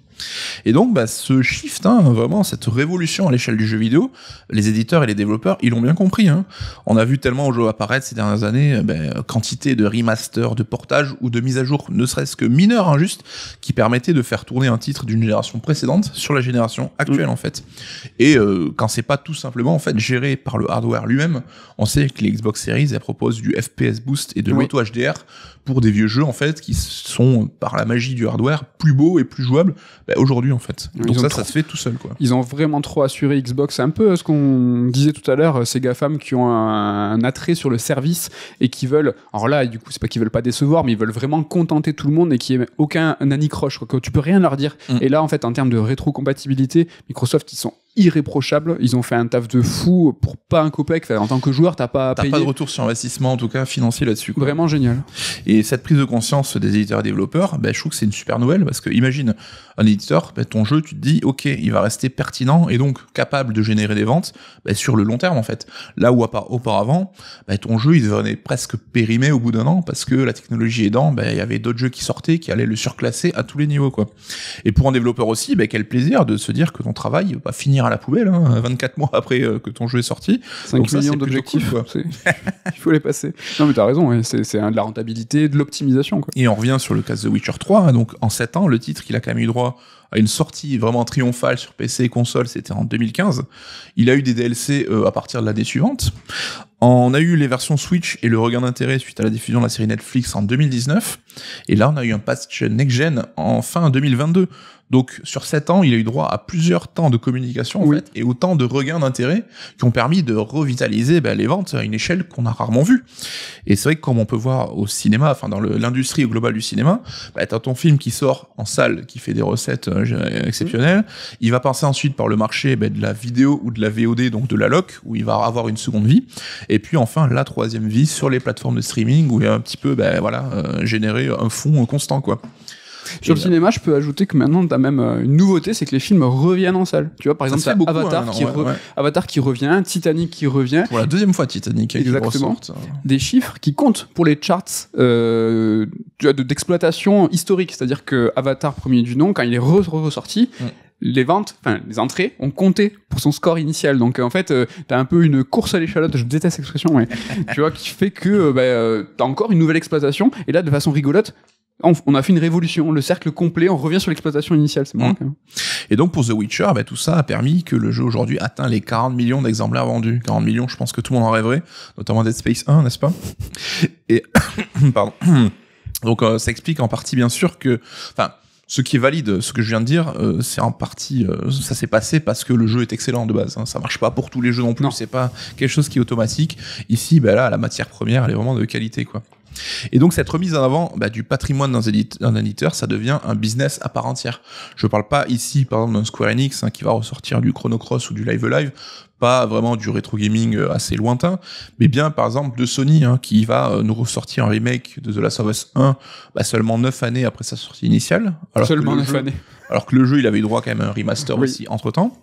Et donc, bah, ce shift, hein, vraiment, cette révolution à l'échelle du jeu vidéo, les éditeurs et les développeurs, ils l'ont bien compris. Hein. On a vu tellement au jeu apparaître ces dernières années, euh, ben, quantité de remasters, de portages ou de mises à jour, ne serait-ce que mineures, injustes, hein, qui permettaient de faire tourner un titre d'une génération précédente sur la génération actuelle, en fait. Et euh, quand c'est pas tout simplement, en fait, géré par le hardware lui-même, on sait que les Xbox Series, elles proposent du FPS boost et de l'auto-HDR pour des vieux jeux en fait qui sont par la magie du hardware plus beaux et plus jouables bah, aujourd'hui en fait. Donc ça, ça se fait tout seul quoi. Ils ont vraiment trop assuré Xbox. C'est un peu euh, ce qu'on disait tout à l'heure, ces euh, gars femmes qui ont un, attrait sur le service et qui veulent. Alors là, du coup, c'est pas qu'ils veulent pas décevoir, mais ils veulent vraiment contenter tout le monde et qu'il n'y ait aucun anicroche, quoi, que tu peux rien leur dire. Mm. Et là, en fait, en termes de rétrocompatibilité, Microsoft, ils sont irréprochable. Ils ont fait un taf de fou pour pas un copec. en tant que joueur, t'as pas T'as pas de retour sur investissement, en tout cas financier là-dessus. Vraiment génial. Et cette prise de conscience des éditeurs et développeurs, bah, je trouve que c'est une super nouvelle parce que imagine un éditeur, bah, ton jeu, tu te dis, ok, il va rester pertinent et donc capable de générer des ventes bah, sur le long terme en fait. Là où auparavant, ton jeu, il devenait presque périmé au bout d'un an parce que la technologie aidant, ben, il y avait d'autres jeux qui sortaient qui allaient le surclasser à tous les niveaux quoi. Et pour un développeur aussi, ben, quel plaisir de se dire que ton travail va finir la poubelle, 24 hein, mois après euh, que ton jeu est sorti. 5 millions d'objectifs. il faut les passer. Non, mais t'as raison, c'est de la rentabilité, de l'optimisation. Et on revient sur le cas de The Witcher 3. Hein, donc en 7 ans, le titre, qu'il a quand même eu droit à une sortie vraiment triomphale sur PC et console, c'était en 2015. Il a eu des DLC euh, à partir de l'année suivante. On a eu les versions Switch et le regain d'intérêt suite à la diffusion de la série Netflix en 2019. Et là, on a eu un patch next-gen en fin 2022. Donc sur 7 ans, il a eu droit à plusieurs temps de communication en fait, et autant de regains d'intérêt qui ont permis de revitaliser ben, les ventes à une échelle qu'on a rarement vue. Et c'est vrai que comme on peut voir au cinéma, enfin dans l'industrie globale du cinéma, ben, t'as ton film qui sort en salle, qui fait des recettes euh, exceptionnelles, il va passer ensuite par le marché ben, de la vidéo ou de la VOD, donc de la loc, où il va avoir une seconde vie, et puis enfin la troisième vie sur les plateformes de streaming, où il va un petit peu ben, voilà, euh, générer un fond constant. quoi. Sur le euh, cinéma, je peux ajouter que maintenant, tu as même euh, une nouveauté, c'est que les films reviennent en salle. Tu vois, par exemple, hein, Avatar, qui revient, Titanic qui revient. Pour la deuxième fois, Titanic. Exactement. Hein. Des chiffres qui comptent pour les charts euh, d'exploitation historique. C'est-à-dire que Avatar, premier du nom, quand il est ressorti, les ventes, enfin les entrées, ont compté pour son score initial. Donc en fait, t'as un peu une course à l'échalote. Je déteste l'expression, mais tu vois qui fait que bah, t'as encore une nouvelle exploitation. Et là, de façon rigolote, on a fait une révolution, le cercle complet, on revient sur l'exploitation initiale, c'est marrant. Mm. Et donc pour The Witcher, bah, tout ça a permis que le jeu aujourd'hui atteint les 40 millions d'exemplaires vendus. 40 millions, je pense que tout le monde en rêverait, notamment Dead Space 1, n'est-ce pas Et pardon. Donc euh, ça explique en partie bien sûr que enfin ce qui est valide, ce que je viens de dire, euh, c'est en partie, euh, ça s'est passé parce que le jeu est excellent de base. Hein. Ça marche pas pour tous les jeux non plus. C'est pas quelque chose qui est automatique. Ici, ben là, la matière première, elle est vraiment de qualité, quoi. Et donc cette remise en avant bah, du patrimoine d'un éditeur, ça devient un business à part entière. Je ne parle pas ici, par exemple, d'un Square Enix hein, qui va ressortir du Chrono Cross ou du Live Live, pas vraiment du rétro gaming euh, assez lointain, mais bien par exemple de Sony hein, qui va euh, nous ressortir un remake de The Last of Us 1 bah, seulement 9 années après sa sortie initiale. Alors seulement 9 années. Alors que le jeu, il avait eu droit quand même à un remaster aussi entre-temps.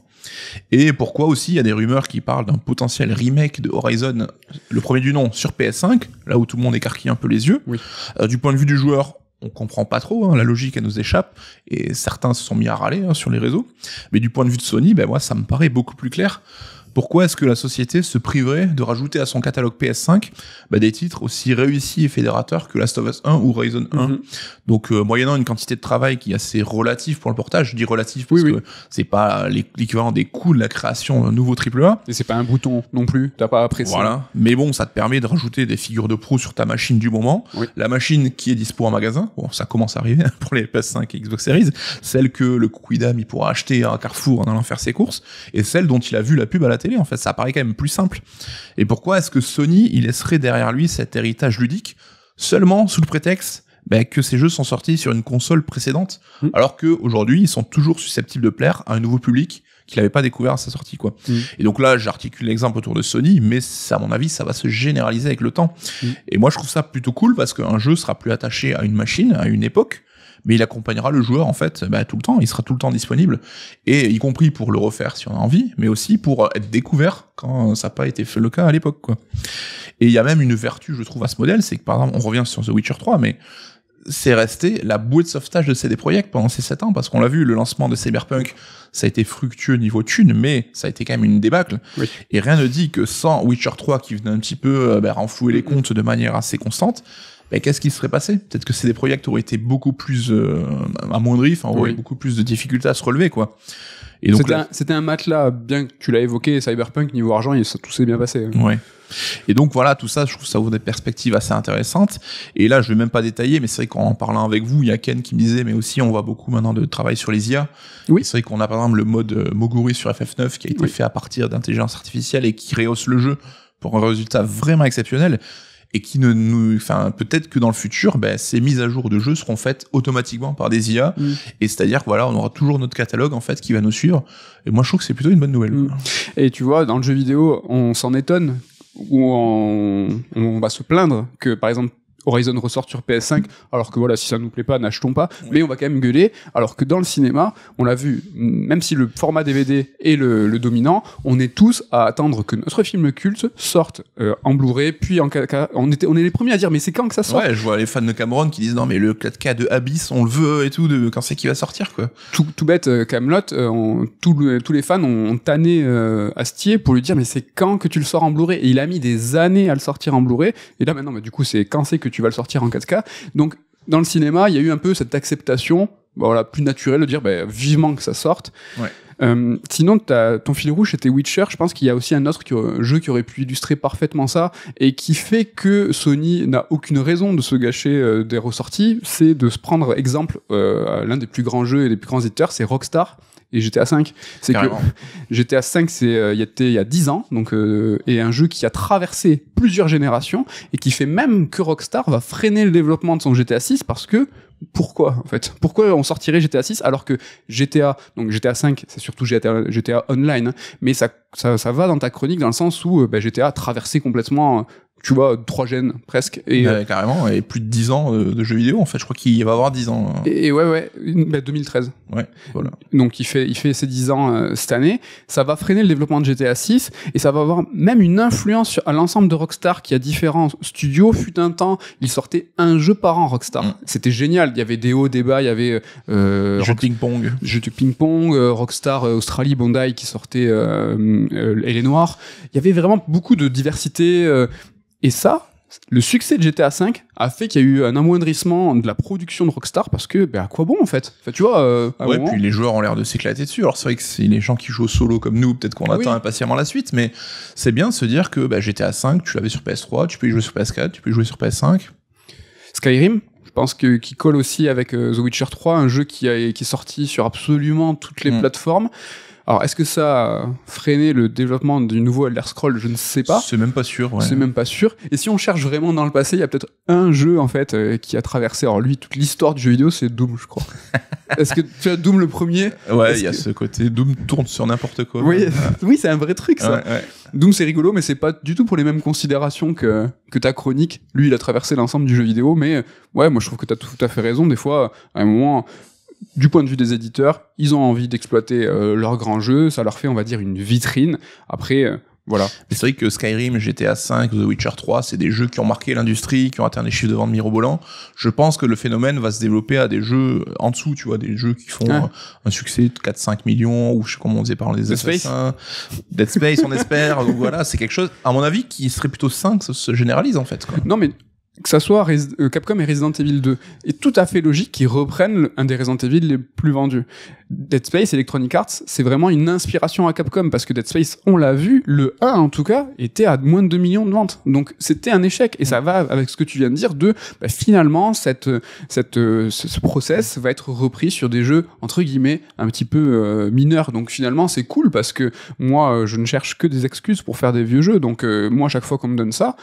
Et pourquoi aussi il y a des rumeurs qui parlent d'un potentiel remake de Horizon, le premier du nom, sur PS5, là où tout le monde écarquille un peu les yeux. Euh, du point de vue du joueur, on comprend pas trop, hein, la logique elle nous échappe, et certains se sont mis à râler hein, sur les réseaux. Mais du point de vue de Sony, ben moi ça me paraît beaucoup plus clair. Pourquoi est-ce que la société se priverait de rajouter à son catalogue PS5 bah, des titres aussi réussis et fédérateurs que Last of Us 1 ou Horizon 1 mhm. Donc, euh, moyennant une quantité de travail qui est assez relative pour le portage, je dis relative parce que c'est pas l'équivalent des coûts de la création d'un nouveau AAA. Et c'est pas un bouton non plus, t'as pas apprécié. Voilà, mais bon, ça te permet de rajouter des figures de proue sur ta machine du moment. La machine qui est dispo en magasin, bon, ça commence à arriver pour les PS5 et Xbox Series, celle que le Quidam il pourra acheter à Carrefour en allant faire ses courses, et celle dont il a vu la pub à la télé en fait. Ça paraît quand même plus simple. Et pourquoi est-ce que Sony, il laisserait derrière lui cet héritage ludique seulement sous le prétexte bah, que ces jeux sont sortis sur une console précédente, mm. alors qu'aujourd'hui, ils sont toujours susceptibles de plaire à un nouveau public qu'il n'avait pas découvert à sa sortie quoi. Mm. Et donc là, j'articule l'exemple autour de Sony, mais à mon avis, ça va se généraliser avec le temps. Mm. Et moi, je trouve ça plutôt cool parce qu'un jeu sera plus attaché à une machine, à une époque, mais il accompagnera le joueur en fait bah, tout le temps, il sera tout le temps disponible, et y compris pour le refaire si on a envie, mais aussi pour être découvert quand ça n'a pas été fait le cas à l'époque. Et il y a même une vertu, je trouve, à ce modèle, c'est que par exemple, on revient sur The Witcher 3, mais c'est resté la bouée de sauvetage de CD Projekt pendant ces 7 ans, parce qu'on l'a vu, le lancement de Cyberpunk, ça a été fructueux niveau thune, mais ça a été quand même une débâcle. Et rien ne dit que sans Witcher 3 qui venait un petit peu euh, bah, renflouer les comptes de manière assez constante, ben, qu'est-ce qui serait passé Peut-être que c'est des projets qui auraient été beaucoup plus à euh, amoindris, enfin, oui. beaucoup plus de difficultés à se relever, quoi. Et donc, c'était, un, un, matelas, bien que tu l'as évoqué, Cyberpunk, niveau argent, ça, tout s'est bien passé. Ouais. Et donc voilà, tout ça, je trouve ça ouvre des perspectives assez intéressantes. Et là, je vais même pas détailler, mais c'est vrai qu'en parlant avec vous, il y a Ken qui me disait, mais aussi, on voit beaucoup maintenant de travail sur les IA. Oui. C'est vrai qu'on a par exemple le mode euh, Moguri sur FF9 qui a été fait à partir d'intelligence artificielle et qui rehausse le jeu pour un résultat vraiment exceptionnel et qui ne nous, enfin peut-être que dans le futur, ben, ces mises à jour de jeux seront faites automatiquement par des IA, mm. et c'est-à-dire voilà, on aura toujours notre catalogue en fait qui va nous suivre. Et moi, je trouve que c'est plutôt une bonne nouvelle. Mm. Et tu vois, dans le jeu vidéo, on s'en étonne ou on, va se plaindre que par exemple Horizon ressort sur PS5, alors que voilà, si ça nous plaît pas, n'achetons pas, mais on va quand même gueuler, alors que dans le cinéma, on l'a vu, même si le format DVD est le, dominant, on est tous à attendre que notre film culte sorte euh, en Blu-ray, puis en 4 On, était, on est les premiers à dire, mais c'est quand que ça sort Ouais, je vois les fans de Cameron qui disent, non, mais le 4K de Abyss, on le veut et tout, de, quand c'est qu'il va sortir, quoi. Tout, bête, euh, Camelot, euh, tous les fans ont, tanné Astier pour lui dire, mais c'est quand que tu le sors en Blu-ray Et il a mis des années à le sortir en Blu-ray, et là maintenant, bah, du coup, c'est quand c'est que tu tu vas le sortir en 4K. Donc, dans le cinéma, il y a eu un peu cette acceptation, bah voilà, plus naturelle de dire, bah, vivement que ça sorte. Euh, sinon, ton fil rouge était Witcher. Je pense qu'il y a aussi un autre jeu qui aurait pu illustrer parfaitement ça et qui fait que Sony n'a aucune raison de se gâcher euh, des ressorties. C'est de se prendre exemple euh, l'un des plus grands jeux et des plus grands éditeurs, c'est Rockstar et GTA V. C'est que GTA V, c'est euh, il y, a, y a 10 ans, donc et un jeu qui a traversé plusieurs générations et qui fait même que Rockstar va freiner le développement de son GTA 6 parce que pourquoi en fait Pourquoi on sortirait GTA 6 alors que GTA, donc GTA 5, c'est surtout GTA, GTA Online, hein, mais ça, ça, ça, va dans ta chronique dans le sens où euh, bah, GTA a traversé complètement euh, tu vois, trois gènes presque. Et, euh, carrément, et plus de 10 ans euh, de jeux vidéo, en fait, je crois qu'il va avoir dix ans. Hein. Et, ouais, ouais, 2013. Bah, ouais, voilà. Donc il fait, il fait ses dix ans euh, cette année, ça va freiner le développement de GTA 6, et ça va avoir même une influence sur l'ensemble de Rockstar, qui a différents studios, fut un temps, ils sortaient un jeu par an, Rockstar. Mm. C'était génial, il y avait des hauts, des bas, il y avait... Euh, de ping-pong. jeu de ping-pong, Rockstar Australie, Bondi qui sortait euh, et les Noirs. Il y avait vraiment beaucoup de diversité et ça, le succès de GTA V a fait qu'il y a eu un amoindrissement de la production de Rockstar parce que, ben, à quoi bon en fait Tu vois, euh, Ouais, puis les joueurs ont l'air de s'éclater dessus. Alors, c'est vrai que c'est les gens qui jouent au solo comme nous, peut-être qu'on ah attend impatiemment la suite, mais c'est bien de se dire que ben, GTA V, tu l'avais sur PS3, tu peux y jouer sur PS4, tu peux y jouer sur PS5. Skyrim, je pense que qui colle aussi avec euh, The Witcher 3, un jeu qui, est sorti sur absolument toutes les mm. plateformes. Alors, est-ce que ça a freiné le développement du nouveau Elder scroll Je ne sais pas. C'est même pas sûr. Ouais. C'est même pas sûr. Et si on cherche vraiment dans le passé, il y a peut-être un jeu en fait euh, qui a traversé. Alors lui, toute l'histoire du jeu vidéo, c'est Doom, je crois. est-ce que tu as Doom le premier Ouais, il y a ce côté Doom tourne sur n'importe quoi. Oui, oui, c'est un vrai truc ça. Doom, c'est rigolo, mais c'est pas du tout pour les mêmes considérations que que ta chronique. Lui, il a traversé l'ensemble du jeu vidéo, mais ouais, moi je trouve que tu as tout à fait raison. Des fois, à un moment du point de vue des éditeurs, ils ont envie d'exploiter euh, leur grand jeu, ça leur fait, on va dire, une vitrine. Après, euh, voilà. C'est vrai que Skyrim, GTA V, The Witcher 3, c'est des jeux qui ont marqué l'industrie, qui ont atteint des chiffres de vente mirobolants. Je pense que le phénomène va se développer à des jeux en dessous, tu vois, des jeux qui font euh, un succès de 4-5 millions, ou je sais comment on faisait par les Dead Dead Space, on espère. Donc voilà, c'est quelque chose, à mon avis, qui serait plutôt sain ça se généralise, en fait. Non, mais que ça soit euh, Capcom et Resident Evil 2, est tout à fait logique qu'ils reprennent un des Resident Evil les plus vendus. Dead Space, Electronic Arts, c'est vraiment une inspiration à Capcom, parce que Dead Space, on l'a vu, le 1 en tout cas, était à moins de 2 millions de ventes. Donc c'était un échec, et ça va avec ce que tu viens de dire, de bah, finalement, cette, cette, euh, ce, process va être repris sur des jeux, entre guillemets, un petit peu euh, mineurs. Donc finalement, c'est cool, parce que moi, je ne cherche que des excuses pour faire des vieux jeux, donc moi, chaque fois qu'on me donne ça,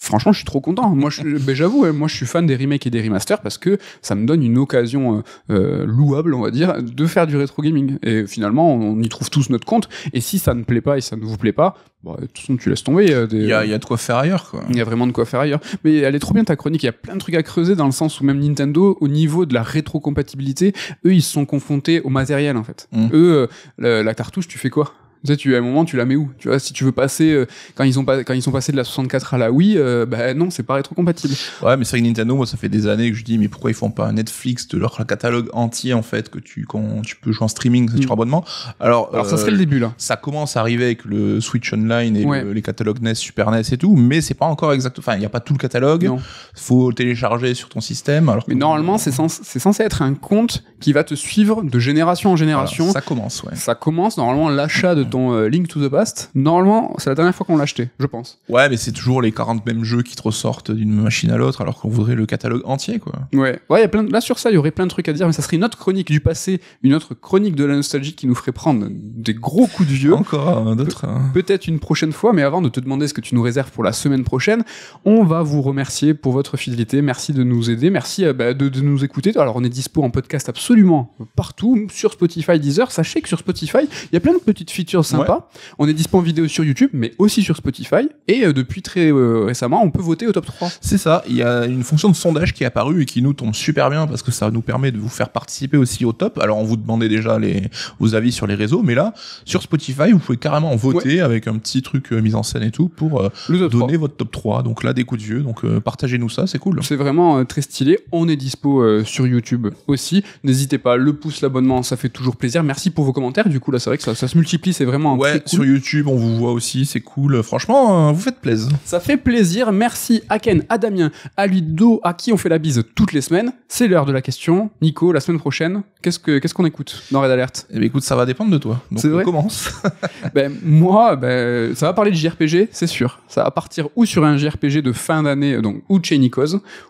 franchement, je suis trop content. Moi, ben, j'avoue, hein, moi, je suis fan des remakes et des remasters parce que ça me donne une occasion euh, euh, louable, on va dire, de faire du rétro gaming. Et finalement, on, y trouve tous notre compte. Et si ça ne plaît pas et ça ne vous plaît pas, bah, de toute façon, tu laisses tomber. Euh, il y, a, de quoi faire ailleurs, quoi. Il y a vraiment de quoi faire ailleurs. Mais elle est trop bien ta chronique. Il y a plein de trucs à creuser dans le sens où même Nintendo, au niveau de la rétrocompatibilité, eux, ils se sont confrontés au matériel, en fait. Mmh. Eux, la, cartouche, tu fais quoi tu sais, tu, à un moment, tu la mets où Tu vois, si tu veux passer, euh, quand, ils ont pas, quand ils sont passés de la 64 à la Wii, ben bah non, c'est pas compatible. Ouais, mais c'est vrai que Nintendo, moi, ça fait des années que je dis, mais pourquoi ils font pas un Netflix de leur catalogue entier, en fait, que tu, tu peux jouer en streaming mm. sur abonnement Alors, ça serait le euh, début, là. Ça commence à arriver avec le Switch Online et les catalogues NES, Super NES et tout, mais c'est pas encore exact. Enfin, il n'y a pas tout le catalogue. Faut télécharger sur ton système. Alors mais normalement, c'est censé, censé être un compte qui va te suivre de génération en génération. ça commence, ouais. Ça commence, normalement, l'achat de ton euh, Link to the Past. Normalement, c'est la dernière fois qu'on l'a acheté, je pense. Ouais, mais c'est toujours les 40 mêmes jeux qui te ressortent d'une machine à l'autre, alors qu'on voudrait le catalogue entier, quoi. Ouais, ouais, y a plein de... là, sur ça, il y aurait plein de trucs à dire, mais ça serait une autre chronique du passé, une autre chronique de la nostalgie qui nous ferait prendre des gros coups de vieux. Encore un, d'autres. Hein. Peut-être une prochaine fois, mais avant de te demander ce que tu nous réserves pour la semaine prochaine, on va vous remercier pour votre fidélité. Merci de nous aider. Merci euh, bah, de, de nous écouter. Alors, on est dispo en podcast absolument absolument partout, sur Spotify, Deezer. Sachez que sur Spotify, il y a plein de petites features sympas. On est dispo en vidéo sur YouTube, mais aussi sur Spotify. Et euh, depuis très euh, récemment, on peut voter au top 3. C'est ça. Il y a une fonction de sondage qui est apparue et qui nous tombe super bien parce que ça nous permet de vous faire participer aussi au top. Alors, on vous demandait déjà les, vos avis sur les réseaux, mais là, sur Spotify, vous pouvez carrément voter avec un petit truc euh, mise en scène et tout pour donner votre top 3. Donc là, des coups de vieux. Donc, partagez-nous ça, c'est cool. C'est vraiment très stylé. On est dispo sur YouTube aussi. N'hésitez n'hésitez pas, le pouce, l'abonnement, ça fait toujours plaisir. Merci pour vos commentaires. Du coup, là, c'est vrai que ça, se multiplie, c'est vraiment un Ouais, sur YouTube, on vous voit aussi, c'est cool. Franchement, hein, vous faites plaisir. Ça fait plaisir. Merci à Ken, à Damien, à Ludo, à qui on fait la bise toutes les semaines. C'est l'heure de la question. Nico, la semaine prochaine, qu'est-ce qu'on écoute dans Red Alert eh ben, écoute, ça va dépendre de toi. Donc, on commence. Ben, moi, ben, ça va parler de JRPG, c'est sûr. Ça va partir ou sur un JRPG de fin d'année, donc ou de chez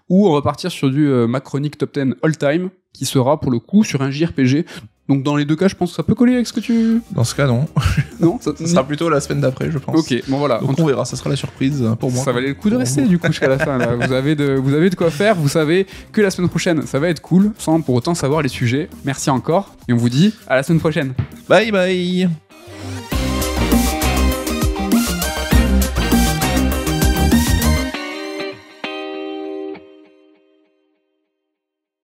ou on va partir sur du euh, Macronique Top 10 All Time qui sera pour le coup sur un JRPG. Donc dans les deux cas, je pense que ça peut coller avec ce que tu. Dans ce cas, non. Non, ça, sera plutôt la semaine d'après, je pense. Ok, bon voilà. Donc on verra, ça sera la surprise hein, pour moi. Ça valait le coup de rester du coup jusqu'à la fin. Vous avez de, vous avez de quoi faire. Vous savez que la semaine prochaine, ça va être cool, sans pour autant savoir les sujets. Merci encore, et on vous dit à la semaine prochaine. Bye bye.